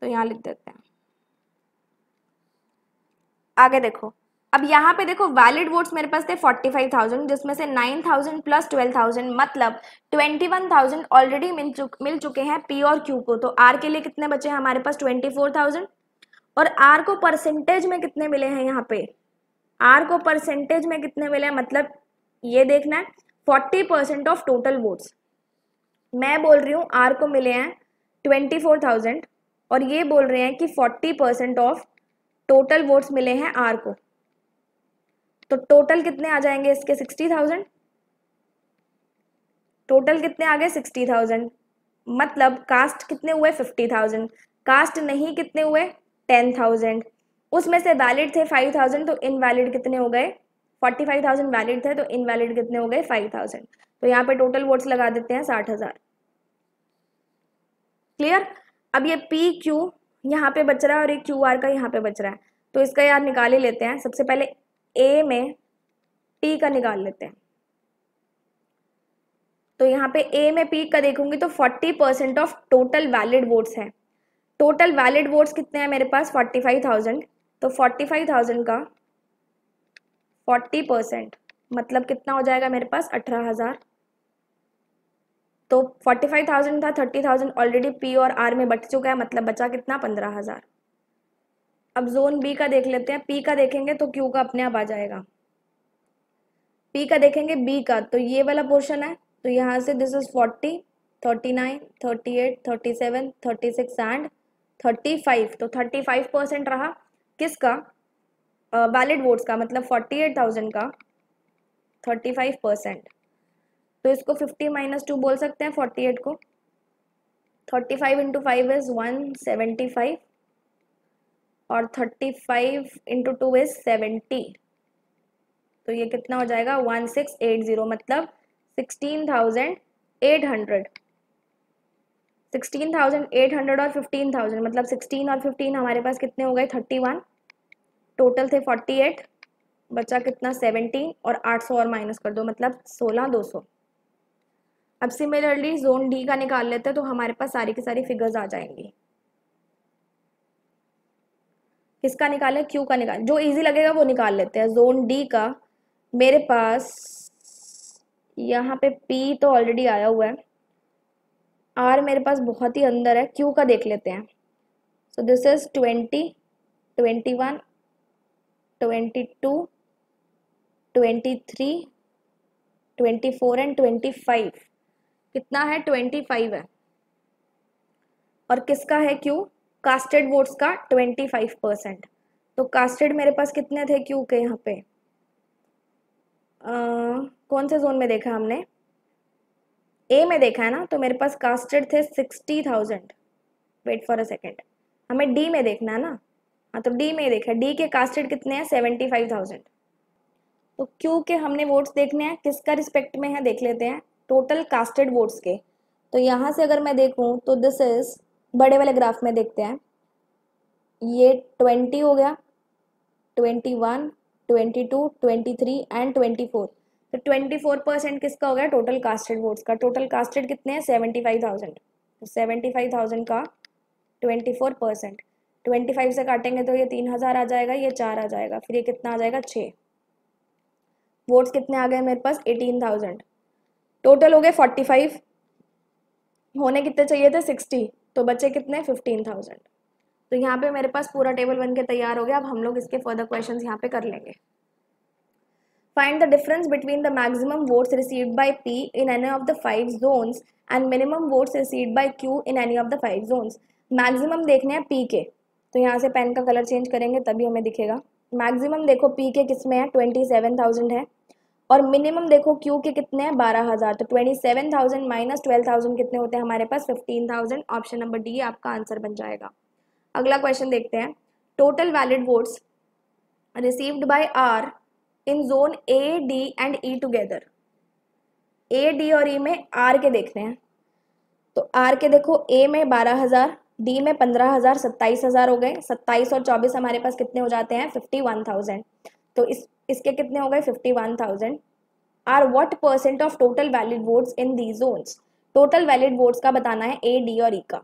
Speaker 1: तो यहाँ लिख देते हैं आगे देखो अब यहाँ पे देखो वैलिड वोट्स मेरे पास थे 45,000 जिसमें से 9,000 प्लस 12,000 मतलब 21,000 ऑलरेडी मिल चुक मिल चुके हैं पी और क्यू को तो आर के लिए कितने बचे हैं हमारे पास 24,000 और आर को परसेंटेज में कितने मिले हैं यहाँ पे आर को परसेंटेज में कितने मिले हैं मतलब ये देखना है forty percent of total votes मैं बोल रही हूँ आर को मिले हैं ट्वेंटी फोर थाउजेंड और ये बोल रहे हैं कि forty percent of total votes मिले हैं आर को तो टोटल कितने आ जाएंगे इसके सिक्सटी थाउजेंड टोटल कितने आ गए सिक्सटी थाउजेंड मतलब कास्ट कितने हुए फिफ्टी थाउजेंड कास्ट नहीं कितने हुए टेन थाउजेंड उसमें से वैलिड थे फाइव थाउजेंड तो इनवैलिड कितने हो गए फोर्टी फाइव थाउजेंड वैलिड थे तो इनवैलिड कितने हो गए फाइव थाउजेंड तो यहाँ पे टोटल वोट्स लगा देते हैं साठ हज़ार क्लियर अब ये पी क्यू यहाँ पे बच रहा है और ये क्यू आर का यहाँ पे बच रहा है तो इसका यार निकाल ही लेते हैं सबसे पहले ए में पी का निकाल लेते हैं तो यहाँ पे ए में पी का देखूंगी तो 40 percent of total valid votes हैं टोटल वैलिड वोट्स कितने हैं मेरे पास 45,000 तो 45,000 का 40 परसेंट मतलब कितना हो जाएगा मेरे पास 18,000 तो 45,000 था 30,000 ऑलरेडी पी और आर में बट चुका है मतलब बचा कितना 15,000 अब जोन बी का देख लेते हैं पी का देखेंगे तो क्यू का अपने आप आ जाएगा पी का देखेंगे बी का तो ये वाला पोर्शन है तो यहाँ से this is forty thirty nine thirty eight thirty seven thirty six and thirty five तो थर्टी फाइव परसेंट रहा किसका वैलिड वोट्स का मतलब फोर्टी एट थाउजेंड का थर्टी फाइव परसेंट तो इसको फिफ्टी माइनस टू बोल सकते हैं फोर्टी एट को thirty five into five is one seventy five और thirty five into two is seventy तो ये कितना हो जाएगा वन सिक्स एट ज़ीरो मतलब sixteen thousand eight hundred sixteen thousand eight hundred और फिफ्टीन थाउजेंड मतलब सिक्सटीन और फिफ्टीन हमारे पास कितने हो गए थर्टी वन टोटल थे फोर्टी एट बचा कितना सेवेंटीन और आठ सौ और माइनस कर दो मतलब सोलह दो सौ अब सिमिलरली जोन डी का निकाल लेते हैं तो हमारे पास सारी की सारी फिगर्स आ जाएंगी किसका निकालें क्यू का निकाल जो इजी लगेगा वो निकाल लेते हैं जोन डी का मेरे पास यहाँ पे पी तो ऑलरेडी आया हुआ है आर मेरे पास बहुत ही अंदर है क्यू का देख लेते हैं so this is twenty twenty one twenty two twenty three twenty four and twenty five कितना है ट्वेंटी फाइव है और किसका है क्यू कास्टेड वोट्स का ट्वेंटी फाइव परसेंट तो कास्टेड मेरे पास कितने थे क्यू के यहाँ पे आ, कौन से जोन में देखा हमने ए में देखा है ना तो मेरे पास कास्टेड थे sixty thousand wait for a second हमें डी में देखना है ना हाँ तो डी में ही देखा डी के कास्टेड कितने हैं सेवेंटी फाइव थाउजेंड तो क्यू के हमने वोट्स देखने हैं किसका रिस्पेक्ट में है देख लेते हैं टोटल कास्टेड वोट्स के तो यहाँ से अगर मैं देखूँ तो दिस इज़ बड़े वाले ग्राफ में देखते हैं ये ट्वेंटी हो गया twenty one twenty two twenty three and twenty four तो ट्वेंटी फोर परसेंट किसका हो गया टोटल कास्टेड वोट्स का टोटल कास्टेड कितने हैं सेवेंटी फाइव थाउजेंड तो सेवेंटी फाइव थाउजेंड का twenty four percent twenty five से काटेंगे तो ये तीन हज़ार आ जाएगा ये चार आ जाएगा फिर ये कितना आ जाएगा छः वोट्स कितने आ गए मेरे पास एटीन थाउजेंड टोटल हो गए फोर्टी फाइव होने कितने चाहिए थे सिक्सटी तो बच्चे कितने फिफ्टीन थाउजेंड तो यहाँ पे मेरे पास पूरा टेबल बन के तैयार हो गया अब हम लोग इसके फर्दर क्वेश्चन यहाँ पे कर लेंगे find the difference between the maximum votes received by P in any of the five zones and minimum votes received by Q in any of the five zones maximum देखने हैं P के तो यहाँ से पेन का colour change करेंगे तभी हमें दिखेगा मैक्सिमम देखो पी के किस में है ट्वेंटी सेवन थाउजेंड है और मिनिमम देखो क्यू के कितने हैं बारह हज़ार तो twenty seven thousand minus twelve thousand कितने होते हैं हमारे पास fifteen thousand option number D आपका आंसर बन जाएगा अगला क्वेश्चन देखते हैं total valid votes received by R in zone A D and E together A D और ई e में आर के देखते हैं तो आर के देखो ए में बारह हज़ार डी में पंद्रह हज़ार सत्ताईस हज़ार हो गए सत्ताईस और चौबीस हमारे पास कितने हो जाते हैं फिफ्टी वन थाउजेंड तो इस इसके कितने हो गए fifty one thousand R what percent of total valid votes in the zones total valid votes का बताना है ए डी और ई e का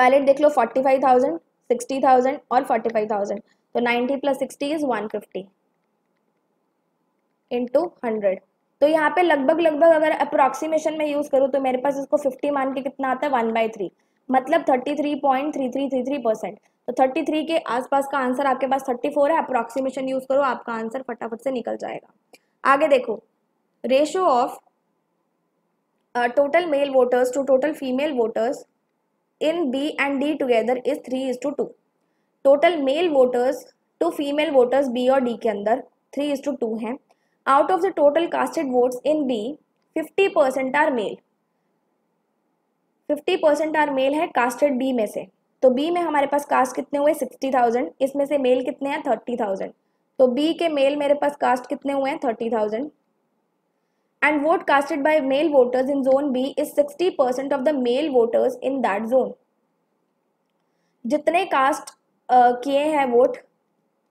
Speaker 1: वैलिड देख लो forty five thousand sixty thousand और फोर्टी फाइव थाउजेंड तो ninety plus sixty is one fifty into hundred तो यहाँ पे लगभग लगभग अगर अप्रोक्सीमेशन में यूज़ करूँ तो मेरे पास इसको फिफ्टी मान के कितना आता है वन बाई थ्री मतलब 33.3333 परसेंट तो 33 के आसपास का आंसर आपके पास 34 है अप्रोक्सीमेशन यूज करो आपका आंसर फटाफट से निकल जाएगा आगे देखो ratio of total male voters to total female voters in B and D together is three is to two total male voters to female voters B और डी के अंदर थ्री इज टू टू हैं out of the total casted votes in B fifty percent are male fifty percent are male है casted B में से तो B में हमारे पास कास्ट कितने हुए सिक्सटी थाउजेंड इसमें से मेल कितने हैं थर्टी थाउजेंड तो बी के मेल मेरे पास कास्ट कितने हुए हैं thirty thousand and vote casted by male voters in zone B is sixty percent of the male voters in that zone जितने कास्ट uh, किए हैं वोट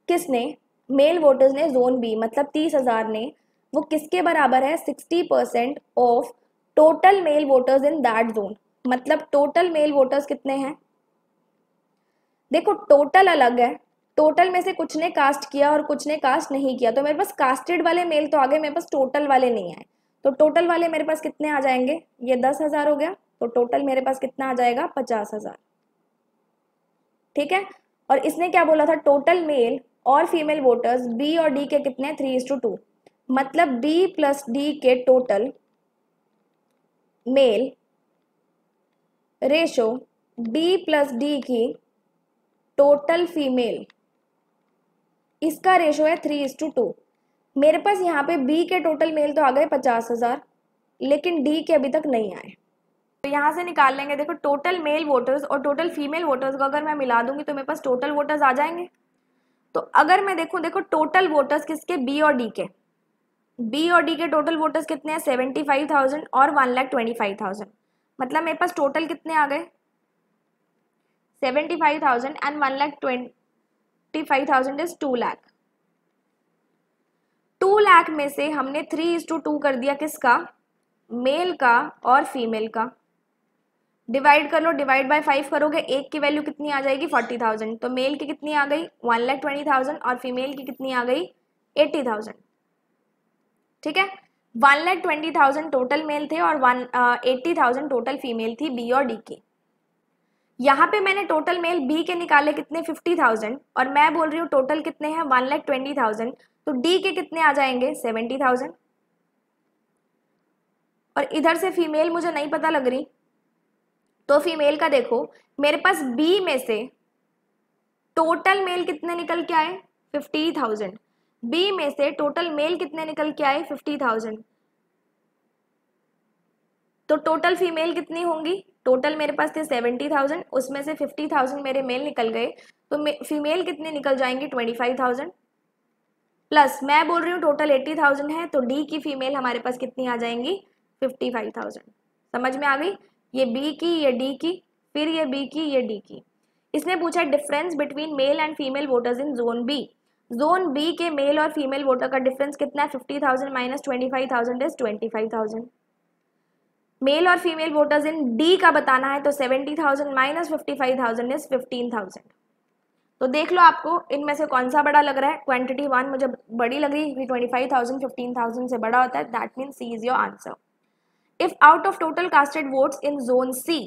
Speaker 1: किसने मेल वोटर्स ने जोन बी मतलब तीस हजार ने वो किसके बराबर है sixty percent of total male voters in that zone मतलब टोटल मेल वोटर्स कितने हैं देखो टोटल अलग है टोटल में से कुछ ने कास्ट किया और कुछ ने कास्ट नहीं किया तो मेरे पास कास्टेड वाले मेल तो आ गए मेरे पास टोटल वाले नहीं आए तो टोटल वाले मेरे पास कितने आ जाएंगे ये दस हज़ार हो गया तो टोटल मेरे पास कितना आ जाएगा पचास हज़ार ठीक है और इसने क्या बोला था टोटल मेल और फीमेल वोटर्स बी और डी के कितने थ्री इज टू टू मतलब बी प्लस डी के total male ratio D plus D की टोटल फीमेल इसका रेशो है थ्री इज टू टू मेरे पास यहाँ पे बी के टोटल मेल तो आ गए पचास हज़ार लेकिन डी के अभी तक नहीं आए तो यहाँ से निकाल लेंगे देखो टोटल मेल वोटर्स और टोटल फीमेल वोटर्स को अगर मैं मिला दूंगी तो मेरे पास टोटल वोटर्स आ जाएंगे तो अगर मैं देखूँ देखो टोटल वोटर्स किसके बी और डी के बी और डी के टोटल वोटर्स कितने हैं सेवेंटी फाइव थाउजेंड और one lakh twenty five thousand मतलब मेरे पास टोटल कितने आ गए seventy five thousand and one lakh twenty five thousand is two lakh two lakh में से हमने थ्री इज टू टू कर दिया किसका मेल का और फीमेल का डिवाइड कर लो डिवाइड बाय फाइव करोगे एक की वैल्यू कितनी आ जाएगी फोर्टी थाउजेंड तो मेल की कितनी आ गई वन लैख ट्वेंटी थाउजेंड और फीमेल की कितनी आ गई एट्टी थाउजेंड ठीक है one lakh twenty thousand total male थे और one eighty thousand total female थी बी और डी के यहाँ पे मैंने टोटल मेल बी के निकाले कितने फिफ्टी थाउजेंड और मैं बोल रही हूँ टोटल कितने हैं वन लैख ट्वेंटी थाउजेंड तो डी के कितने आ जाएंगे सेवेंटी थाउजेंड और इधर से फीमेल मुझे नहीं पता लग रही तो फीमेल का देखो मेरे पास बी में से टोटल मेल कितने निकल के आए फिफ्टी थाउजेंड बी में से टोटल मेल कितने निकल के आए फिफ्टी थाउजेंड तो टोटल फीमेल कितनी होंगी टोटल मेरे पास थे सेवेंटी थाउजेंड उसमें से फिफ्टी थाउजेंड मेरे मेल निकल गए तो फीमेल कितने निकल जाएंगे ट्वेंटी फाइव थाउजेंड प्लस मैं बोल रही हूँ टोटल एट्टी थाउजेंड है तो डी की फीमेल हमारे पास कितनी आ जाएंगी फिफ्टी फाइव थाउजेंड समझ में आ गई ये बी की ये डी की फिर ये बी की ये डी की इसने पूछा difference between male and female voters in zone B zone B के मेल और फीमेल वोटर का डिफरेंस कितना है fifty thousand minus twenty five thousand is twenty five thousand male और फीमेल वोटर्स इन डी का बताना है तो seventy thousand minus fifty five thousand is fifteen thousand तो देख लो आपको इनमें से कौन सा बड़ा लग रहा है क्वांटिटी वन मुझे बड़ी लग रही है क्योंकि twenty five thousand fifteen thousand से बड़ा होता है that mean C is your answer if out of total casted votes in zone C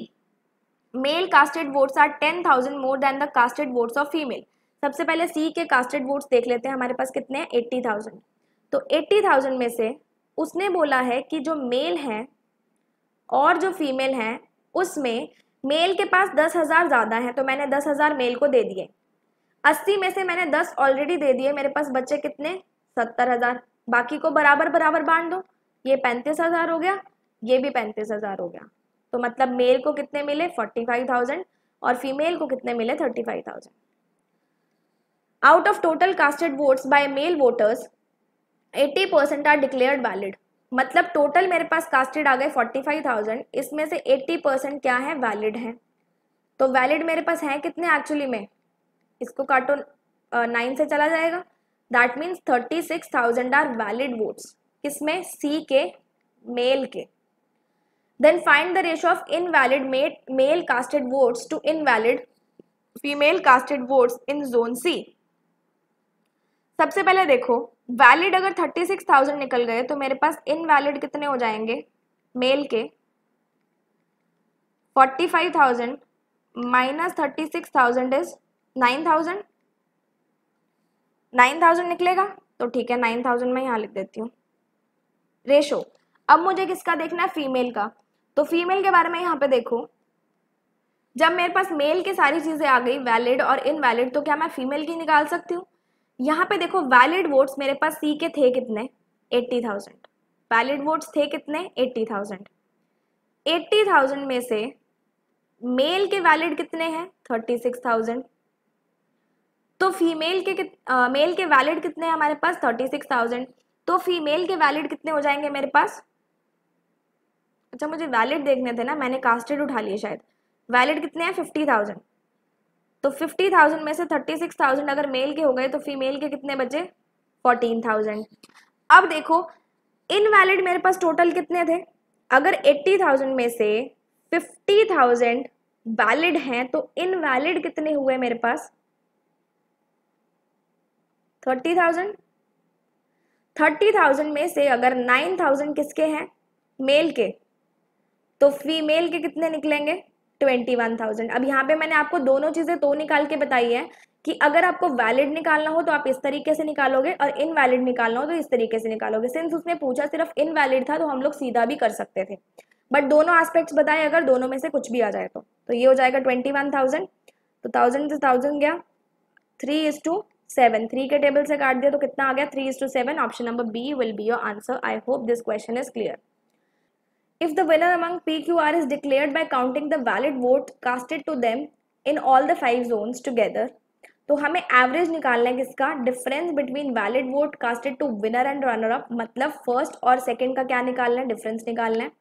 Speaker 1: male casted votes are ten thousand more than the casted votes of female सबसे पहले सी के casted votes देख लेते हैं हमारे पास कितने हैं एट्टी थाउजेंड तो एट्टी थाउजेंड में से उसने बोला है कि जो मेल हैं और जो फीमेल हैं उसमें मेल के पास दस हज़ार ज़्यादा हैं तो मैंने दस हज़ार मेल को दे दिए अस्सी में से मैंने दस ऑलरेडी दे दिए मेरे पास बच्चे कितने सत्तर हज़ार बाकी को बराबर बराबर बांट दो ये पैंतीस हज़ार हो गया ये भी पैंतीस हज़ार हो गया तो मतलब मेल को कितने मिले फोर्टी फाइव थाउजेंड और फीमेल को कितने मिले thirty five thousand out of total casted votes by male voters 80% are declared valid मतलब टोटल मेरे पास कास्टेड आ गए 45,000 इसमें से 80% क्या है वैलिड है तो वैलिड मेरे पास हैं कितने एक्चुअली में इसको काटो नाइन से चला जाएगा that means thirty six thousand are valid votes किसमें सी के मेल के then find the ratio of invalid male casted votes to invalid female casted votes in zone C सबसे पहले देखो वैलिड अगर थर्टी सिक्स थाउजेंड निकल गए तो मेरे पास इनवैलिड कितने हो जाएंगे मेल के forty five thousand minus thirty six thousand is nine thousand nine thousand निकलेगा तो ठीक है नाइन थाउजेंड मैं यहाँ लिख देती हूँ रेशो अब मुझे किसका देखना है फीमेल का तो फीमेल के बारे में यहाँ पे देखो जब मेरे पास मेल की सारी चीज़ें आ गई वैलिड और इनवैलिड तो क्या मैं फीमेल की निकाल सकती हूँ यहाँ पे देखो वैलिड वोट्स मेरे पास सी के थे कितने एट्टी थाउजेंड वैलिड वोट्स थे कितने एट्टी थाउजेंड एट्टी थाउजेंड में से मेल के वैलिड कितने हैं थर्टी सिक्स थाउजेंड तो फीमेल के मेल के वैलिड कितने हैं हमारे पास थर्टी सिक्स थाउजेंड तो फीमेल के वैलिड कितने हो जाएंगे मेरे पास अच्छा मुझे वैलिड देखने थे ना मैंने कास्टेड उठा लिए शायद वैलिड कितने हैं फिफ्टी थाउजेंड तो फिफ्टी थाउजेंड में से थर्टी सिक्स थाउजेंड अगर मेल के हो गए तो फीमेल के कितने बचे फोर्टीन थाउजेंड अब देखो इनवैलिड मेरे पास टोटल कितने थे अगर एट्टी थाउजेंड में से फिफ्टी थाउजेंड वैलिड हैं तो इनवैलिड कितने हुए मेरे पास थर्टी थाउजेंड थर्टी थाउजेंड में से अगर नाइन थाउजेंड किसके हैं मेल के तो फीमेल के कितने निकलेंगे ट्वेंटी वन थाउजेंड अब यहाँ पे मैंने आपको दोनों चीज़ें तो निकाल के बताई है कि अगर आपको वैलिड निकालना हो तो आप इस तरीके से निकालोगे और इनवैलिड निकालना हो तो इस तरीके से निकालोगे सिंस उसने पूछा सिर्फ इनवैलिड था तो हम लोग सीधा भी कर सकते थे बट दोनों आस्पेक्ट बताए अगर दोनों में से कुछ भी आ जाए तो तो ये हो जाएगा ट्वेंटी वन थाउजेंड तो थाउजेंड से थाउजेंड गया three is to seven three के टेबल से काट दिया तो कितना आ गया three is to seven option number B will be your answer I hope this question is clear If the winner among PQR is declared by counting the valid vote casted to them in all the five zones together, तो हमें average निकालना है किसका difference between valid vote casted to winner and runner up मतलब first और second का क्या निकालना है डिफरेंस निकालना है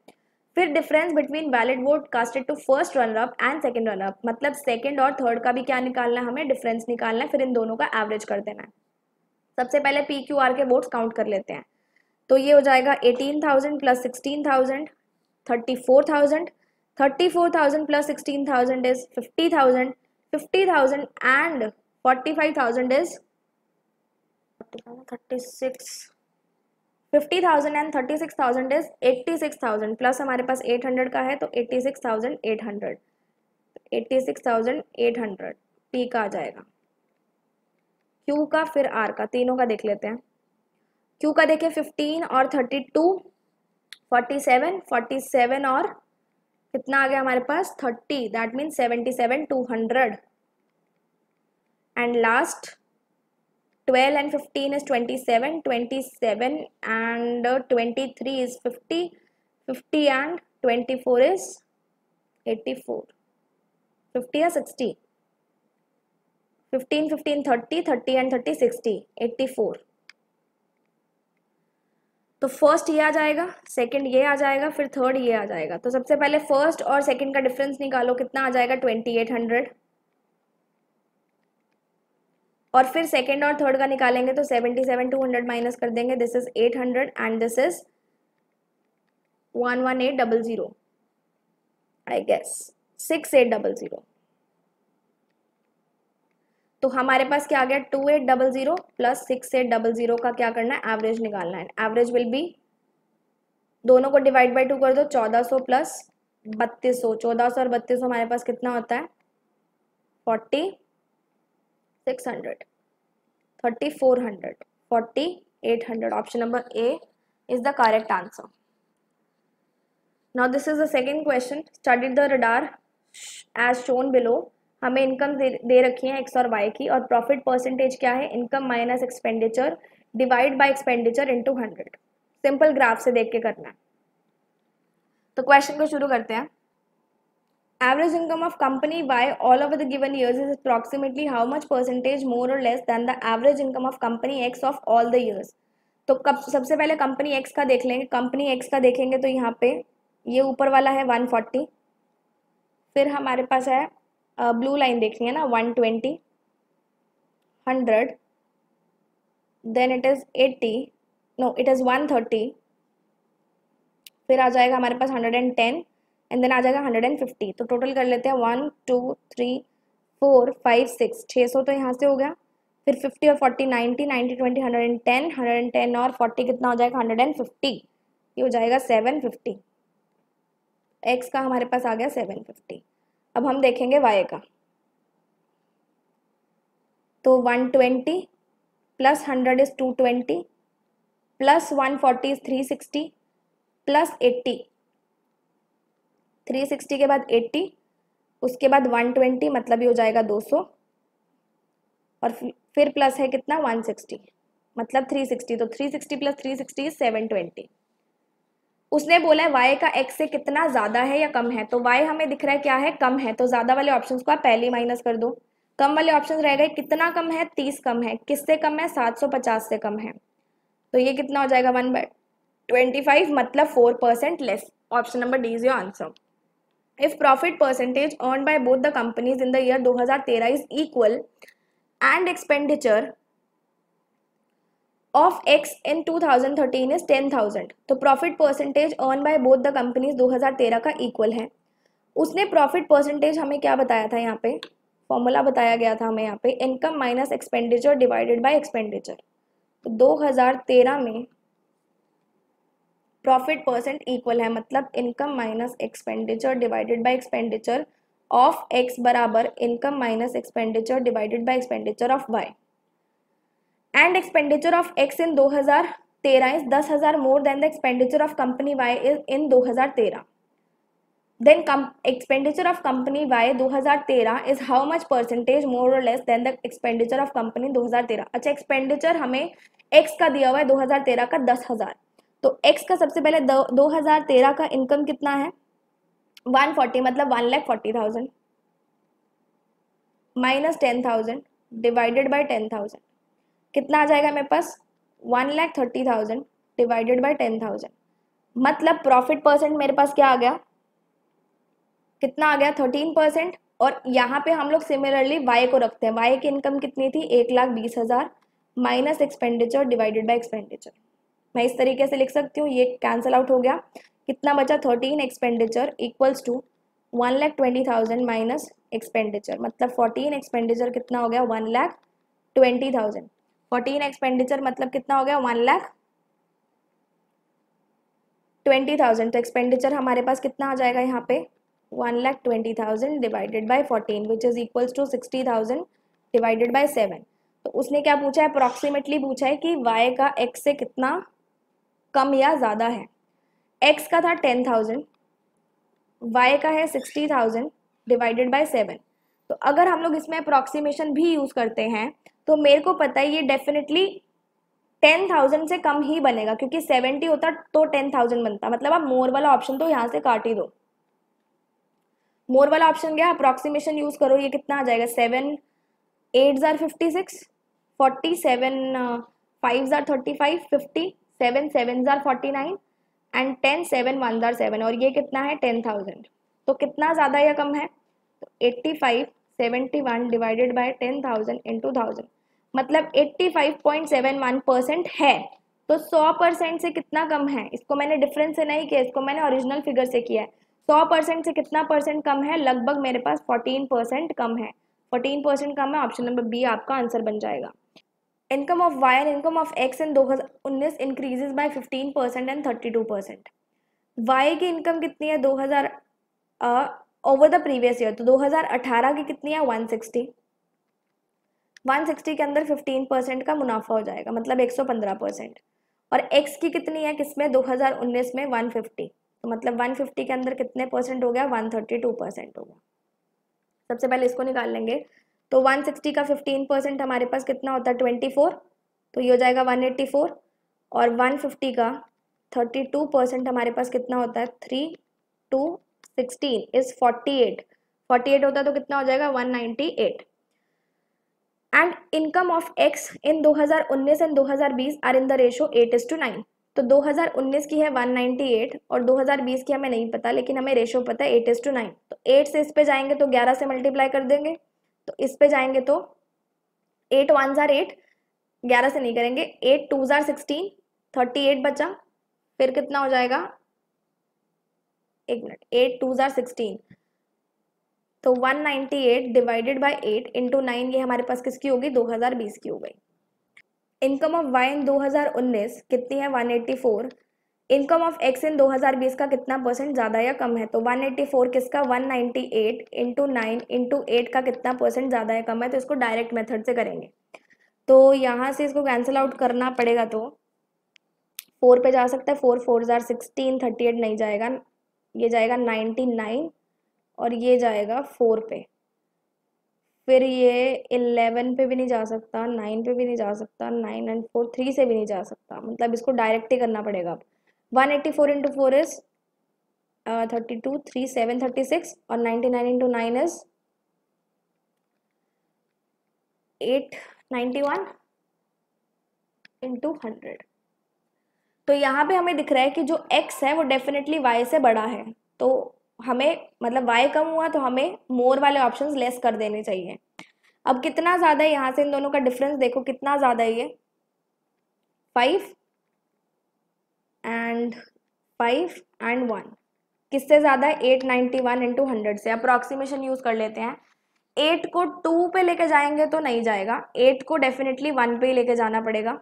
Speaker 1: फिर difference between valid vote casted to first runner up and second runner up मतलब सेकंड और थर्ड का भी क्या निकालना है हमें डिफरेंस निकालना है फिर इन दोनों का एवरेज कर देना है सबसे पहले पी क्यू आर के वोट्स काउंट कर लेते हैं तो ये हो जाएगा eighteen thousand plus sixteen thousand 34,000. 34,000 plus 16,000 is 50,000. 50,000 and 45,000 is 36. 50,000 and 36,000 is 86,000 plus हमारे पास 800 का है तो 86,800 86,800 पी का आ जाएगा क्यू का फिर आर का तीनों का देख लेते हैं क्यू का देखिए 15 और 32 फोर्टी सेवन फोर्टी सेवन और कितना आ गया हमारे पास thirty that mean seventy seven two hundred and last twelve and fifteen is twenty seven twenty seven and twenty three is fifty fifty and twenty four is eighty four fifty या sixty fifteen fifteen thirty thirty and thirty sixty eighty four तो first ये आ जाएगा second ये आ जाएगा फिर third ये आ जाएगा तो सबसे पहले फर्स्ट और सेकंड का डिफरेंस निकालो कितना आ जाएगा ट्वेंटी एट हंड्रेड और फिर सेकंड और थर्ड का निकालेंगे तो seventy seven two hundred minus कर देंगे this is eight hundred and this is one one eight double zero I guess six eight double zero तो हमारे पास क्या आ गया two eight double zero plus six eight double zero का क्या करना है एवरेज निकालना है एवरेज विल बी दोनों को डिवाइड बाई टू कर दो चौदह सौ प्लस बत्तीस सौ चौदह सौ और बत्तीस सौ हमारे पास कितना होता है forty six hundred thirty four hundred forty eight hundred option number A is the correct answer now this is the second question study the radar as shown below हमें इनकम दे, दे रखी है एक्स और वाई की और profit percentage क्या है income minus expenditure divide by expenditure into hundred simple graph से देख के करना है तो क्वेश्चन को शुरू करते हैं average income of company Y all over the given year is approximately how much percentage more और less than the average income of company X of all the years तो कब सबसे पहले कंपनी एक्स का देख लेंगे कंपनी एक्स का देखेंगे तो यहाँ पे ये ऊपर वाला है 140 फिर हमारे पास है ब्लू लाइन देखनी है ना one twenty hundred then it is eighty no it is one thirty फिर आ जाएगा हमारे पास hundred and ten and then आ जाएगा हंड्रेड एंड फिफ्टी तो टोटल कर लेते हैं one two three four five six छः सौ तो यहाँ से हो गया फिर फिफ्टी और forty ninety ninety twenty hundred and ten hundred and ten और फोर्टी कितना हो जाएगा हंड्रेड एंड फिफ्टी ये हो जाएगा सेवन फिफ्टी एक्स का हमारे पास आ गया सेवन फिफ्टी अब हम देखेंगे वाई का तो 120 twenty plus hundred is two twenty plus one forty is three sixty plus eighty three sixty के बाद एट्टी उसके बाद वन ट्वेंटी मतलब ये हो जाएगा दो सौ और फिर प्लस है कितना वन सिक्सटी मतलब थ्री सिक्सटी तो three sixty plus three sixty is seven twenty उसने बोला है वाई का एक्स से कितना ज़्यादा है या कम है तो वाई हमें दिख रहा है क्या है कम है तो ज़्यादा वाले ऑप्शन को आप पहले ही माइनस कर दो कम वाले ऑप्शन रह गए कितना कम है तीस कम है किससे कम है सात सौ पचास से कम है तो ये कितना हो जाएगा वन बाय ट्वेंटी फाइव मतलब four percent less option number D is your answer if profit percentage earned by both the companies in दो हजार तेरह is equal and expenditure of X in 2013 is 10,000 तो profit percentage earn by both the companies 2013 का equal है उसने profit percentage हमें क्या बताया था यहाँ पे फॉर्मूला बताया गया था हमें यहाँ पे income minus expenditure divided by expenditure तो 2013 में प्रॉफिट परसेंट इक्वल है मतलब income minus expenditure divided by expenditure of X बराबर income minus expenditure divided by expenditure of Y and expenditure of X in 2013 is 10000 more than the expenditure of company Y is in 2013 then expenditure of company y 2013 is how much percentage more or less than the expenditure of company 2013 अच्छा expenditure हमें x का दिया हुआ है 2013 का 10000 तो x का सबसे पहले 2013 का इनकम कितना है 140 मतलब one lakh forty thousand minus ten thousand divided by ten thousand कितना आ जाएगा मेरे पास one lakh thirty thousand divided by ten thousand मतलब प्रॉफिट परसेंट मेरे पास क्या आ गया कितना आ गया थर्टीन परसेंट और यहाँ पे हम लोग सिमिलरली वाई को रखते हैं वाई की इनकम कितनी थी एक लाख बीस हज़ार minus expenditure divided by expenditure मैं इस तरीके से लिख सकती हूँ ये कैंसिल आउट हो गया कितना बचा thirteen expenditure equals to one lakh twenty thousand minus expenditure मतलब फोर्टीन एक्सपेंडिचर कितना हो गया one lakh twenty thousand fourteen expenditure मतलब कितना हो गया वन लाख ट्वेंटी थाउजेंड तो एक्सपेंडिचर हमारे पास कितना आ जाएगा यहाँ पे one lakh twenty thousand divided by fourteen which is equals to sixty thousand divided by seven तो उसने क्या पूछा है अप्रॉक्सीमेटली पूछा है कि वाई का एक्स से कितना कम या ज़्यादा है एक्स का था टेन थाउजेंड वाई का है sixty thousand divided by seven तो अगर हम लोग इसमें अप्रॉक्सीमेशन भी यूज़ करते हैं तो मेरे को पता है ये डेफिनेटली टेन थाउजेंड से कम ही बनेगा क्योंकि सेवेंटी होता तो टेन थाउजेंड बनता मतलब आप मोर वाला ऑप्शन तो यहाँ से काट ही दो मोर वाला ऑप्शन गया अप्रॉक्सीमेशन यूज़ करो ये कितना आ जाएगा seven eight are fifty six forty seven five are thirty five fifty seven seven are forty nine and ten seven one are seven और ये कितना है टेन थाउजेंड तो कितना ज़्यादा या कम है eighty five seventy one divided by ten thousand into thousand मतलब 85.71 परसेंट है तो 100 परसेंट से कितना कम है इसको मैंने डिफरेंस से नहीं किया इसको मैंने ओरिजिनल फिगर से किया है 100 परसेंट से कितना परसेंट कम है लगभग मेरे पास 14 परसेंट कम है 14 परसेंट कम है ऑप्शन नंबर बी आपका आंसर बन जाएगा income of Y and income of X in दो हज़ार increases by fifteen percent and two percent Y की इनकम कितनी है दो ओवर द प्रीवियस ईयर तो 2018 की कितनी है 160 160 के अंदर 15 परसेंट का मुनाफा हो जाएगा मतलब 115 परसेंट और एक्स की कितनी है किसमें 2019 में 150 तो मतलब 150 के अंदर कितने परसेंट हो गया 132 परसेंट हो गया सबसे पहले इसको निकाल लेंगे तो 160 का 15 परसेंट हमारे पास कितना होता है 24 तो ये हो जाएगा 184 और 150 का 32 परसेंट हमारे पास कितना होता है three two sixteen is forty eight forty eight होता तो कितना हो जाएगा one ninety eight and income of X in 2019 and 2020 are in the ratio eight is to nine तो 2019 की है 198 और 2020 की हमें नहीं पता लेकिन हमें रेशो पता है एट इज टू नाइन तो एट से इस पे जाएंगे तो 11 से मल्टीप्लाई कर देंगे तो इस पे जाएंगे तो एट वन ज़ार एट ग्यारह से नहीं करेंगे eight two are sixteen thirty eight बचा फिर कितना हो जाएगा एक minute eight two are sixteen तो 198 डिवाइडेड बाय 8 इंटू नाइन ये हमारे पास किसकी होगी 2020 की हो गई इनकम ऑफ वाई इन 2019 कितनी है 184 इनकम ऑफ एक्स इन 2020 का कितना परसेंट ज़्यादा या कम है तो 184 किसका 198 ninety eight into nine into eight का कितना परसेंट ज़्यादा या कम है तो इसको डायरेक्ट मेथड से करेंगे तो यहाँ से इसको कैंसिल आउट करना पड़ेगा तो फोर पे जा सकता है four four are sixteen thirty eight नहीं जाएगा ये जाएगा नाइन्टी नाइन और ये जाएगा फोर पे फिर ये इलेवन पे भी नहीं जा सकता नाइन पे भी नहीं जा सकता नाइन एंड फोर थ्री से भी नहीं जा सकता मतलब इसको डायरेक्ट ही करना पड़ेगा अब one eighty four into four is thirty two three seven thirty six और ninety nine into nine is eight ninety one into hundred तो यहाँ पे हमें दिख रहा है कि जो x है वो डेफिनेटली y से बड़ा है तो हमें मतलब y कम हुआ तो हमें मोर वाले ऑप्शंस लेस कर देने चाहिए अब कितना ज़्यादा है यहाँ से इन दोनों का डिफरेंस देखो कितना ज़्यादा है ये five and five and one किससे ज़्यादा है eight ninety one into hundred से अप्रॉक्सीमेशन यूज़ कर लेते हैं एट को टू पे लेके जाएंगे तो नहीं जाएगा एट को डेफिनेटली वन पे ही लेके जाना पड़ेगा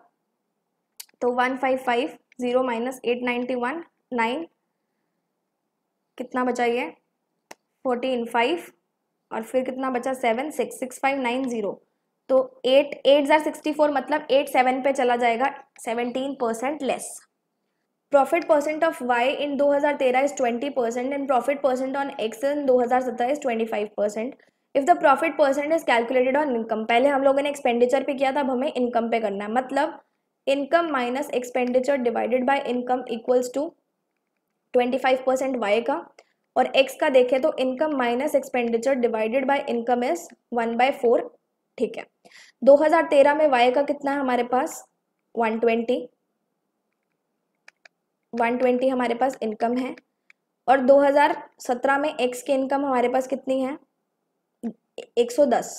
Speaker 1: तो one five five zero minus eight ninety one nine कितना बचा ये फोर्टीन फाइव और फिर कितना बचा seven six six five nine zero तो eight eight are sixty four मतलब एट सेवन पे चला जाएगा seventeen percent less profit percent of Y in 2013 is twenty percent and profit percent on X in दो हज़ार सत्रह is twenty five percent if the profit percent is calculated on income पहले हम लोगों ने एक्सपेंडिचर पे किया था अब हमें इनकम पे करना है मतलब income minus expenditure divided by income equals to twenty five percent Y का और एक्स का देखें तो income minus expenditure divided by income is one by four ठीक है 2013 में वाई का कितना है हमारे पास 120 120 हमारे पास इनकम है और 2017 में एक्स की इनकम हमारे पास कितनी है 110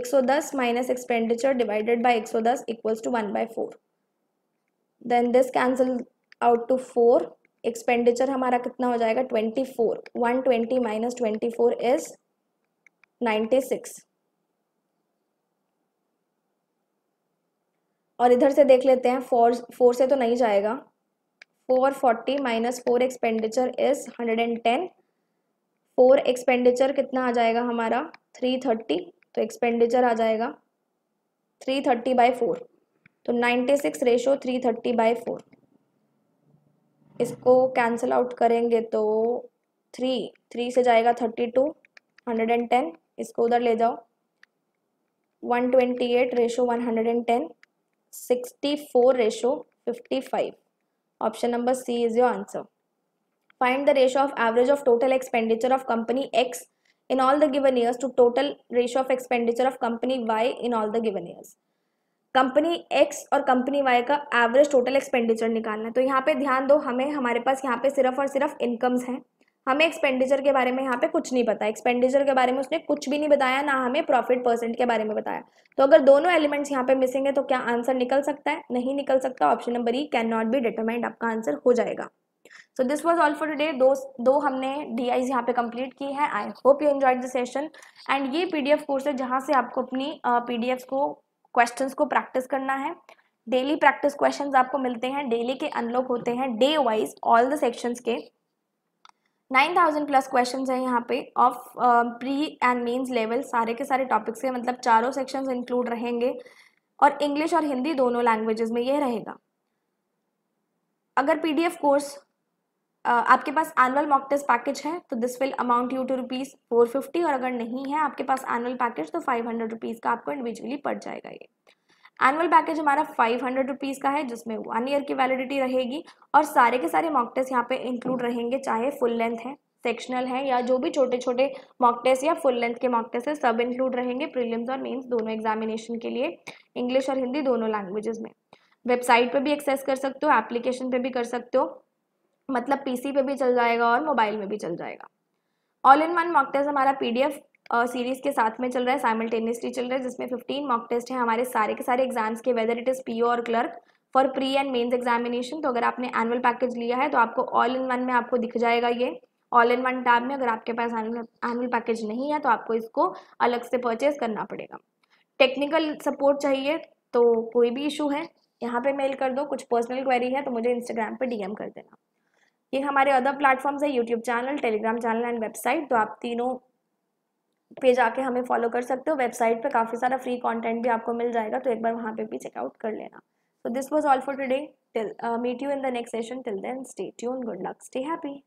Speaker 1: 110 minus expenditure divided by 110 equals to one by four then this cancel out two four expenditure हमारा कितना हो जाएगा twenty four one twenty minus twenty four is ninety six और इधर से देख लेते हैं फोर फोर से तो नहीं जाएगा four forty minus four expenditure is hundred and ten four expenditure कितना आ जाएगा हमारा थ्री थर्टी तो एक्सपेंडिचर आ जाएगा थ्री थर्टी बाई फोर तो ninety six ratio three thirty by four इसको कैंसिल आउट करेंगे तो थ्री थ्री से जाएगा thirty two hundred and ten इसको उधर ले जाओ one twenty eight ratio one hundred and ten sixty four ratio fifty five option number C is your answer find the ratio of average of total expenditure of company X in all the given years to total ratio of expenditure of company Y in all the given years company X और company Y का average total expenditure निकालना है तो यहाँ पे ध्यान दो हमें हमारे पास यहाँ पे सिर्फ और सिर्फ इनकम्स हैं हमें एक्सपेंडिचर के बारे में यहाँ पे कुछ नहीं पता एक्सपेंडिचर के बारे में उसने कुछ भी नहीं बताया ना हमें प्रॉफिट परसेंट के बारे में बताया तो अगर दोनों एलिमेंट्स यहाँ पे मिसिंग है तो क्या आंसर निकल सकता है नहीं निकल सकता option number E can not be determined आपका आंसर हो जाएगा so this was all for today दो दो हमने डी आईज यहाँ पे कंप्लीट की है I hope you enjoyed the session and ये पी डी एफ कोर्स है जहाँ से आपको अपनी पी डी एफ को क्वेश्चन को प्रैक्टिस करना है डेली प्रैक्टिस क्वेश्चन आपको मिलते हैं डेली के अनलॉक होते हैं day wise all the section के 9000 प्लस क्वेश्चंस हैं यहाँ पे of pre and mains level सारे के सारे टॉपिक्स के मतलब चारों सेक्शंस इंक्लूड रहेंगे और इंग्लिश और हिंदी दोनों लैंग्वेजेस में ये रहेगा अगर पीडीएफ कोर्स आपके पास एनुअल मॉक टेस्ट पैकेज है तो this will amount you to rupees four fifty और अगर नहीं है आपके पास एनुअल पैकेज तो फाइव हंड्रेड रुपीज़ का आपको इंडिविजुअली पड़ जाएगा ये एनुअल पैकेज हमारा फाइव हंड्रेड रुपीज़ का है जिसमें वन ईयर की वैलिडिटी रहेगी और सारे के सारे मॉक टेस्ट यहाँ पे इंक्लूड रहेंगे चाहे फुल लेंथ है सेक्शनल है या जो भी छोटे छोटे मॉक टेस्ट या फुल लेंथ के मॉक टेस्ट है सब इंक्लूड रहेंगे प्रीलिम्स और मेंस दोनों एग्जामिनेशन के लिए इंग्लिश और हिंदी दोनों लैंग्वेजेस में वेबसाइट पे भी एक्सेस कर सकते हो एप्लीकेशन पे भी कर सकते हो मतलब पीसी पे भी चल जाएगा और मोबाइल में भी चल जाएगा all in one mock test हमारा पीडीएफ सीरीज़ के साथ में चल रहा है साइमल्टेनियसली चल रहा है जिसमें 15 मॉक टेस्ट हैं हमारे सारे के सारे एग्जाम्स के वेदर इट इज़ पीओ और clerk for pre and mains examination तो अगर आपने एनुअल पैकेज लिया है तो आपको ऑल इन वन में आपको दिख जाएगा ये ऑल इन वन टैब में अगर आपके पास एनुअल पैकेज नहीं है तो आपको इसको अलग से परचेज करना पड़ेगा टेक्निकल सपोर्ट चाहिए तो कोई भी इशू है यहाँ पे मेल कर दो कुछ पर्सनल क्वेरी है तो मुझे इंस्टाग्राम पे डीएम कर देना ये हमारे अदर प्लेटफॉर्म्स है YouTube channel Telegram channel and website तो आप तीनों पे जाके हमें फॉलो कर सकते हो वेबसाइट पे काफ़ी सारा फ्री कंटेंट भी आपको मिल जाएगा तो एक बार वहाँ पे भी चेकआउट कर लेना So this was all for today till meet you in the next session till then stay tune good luck stay happy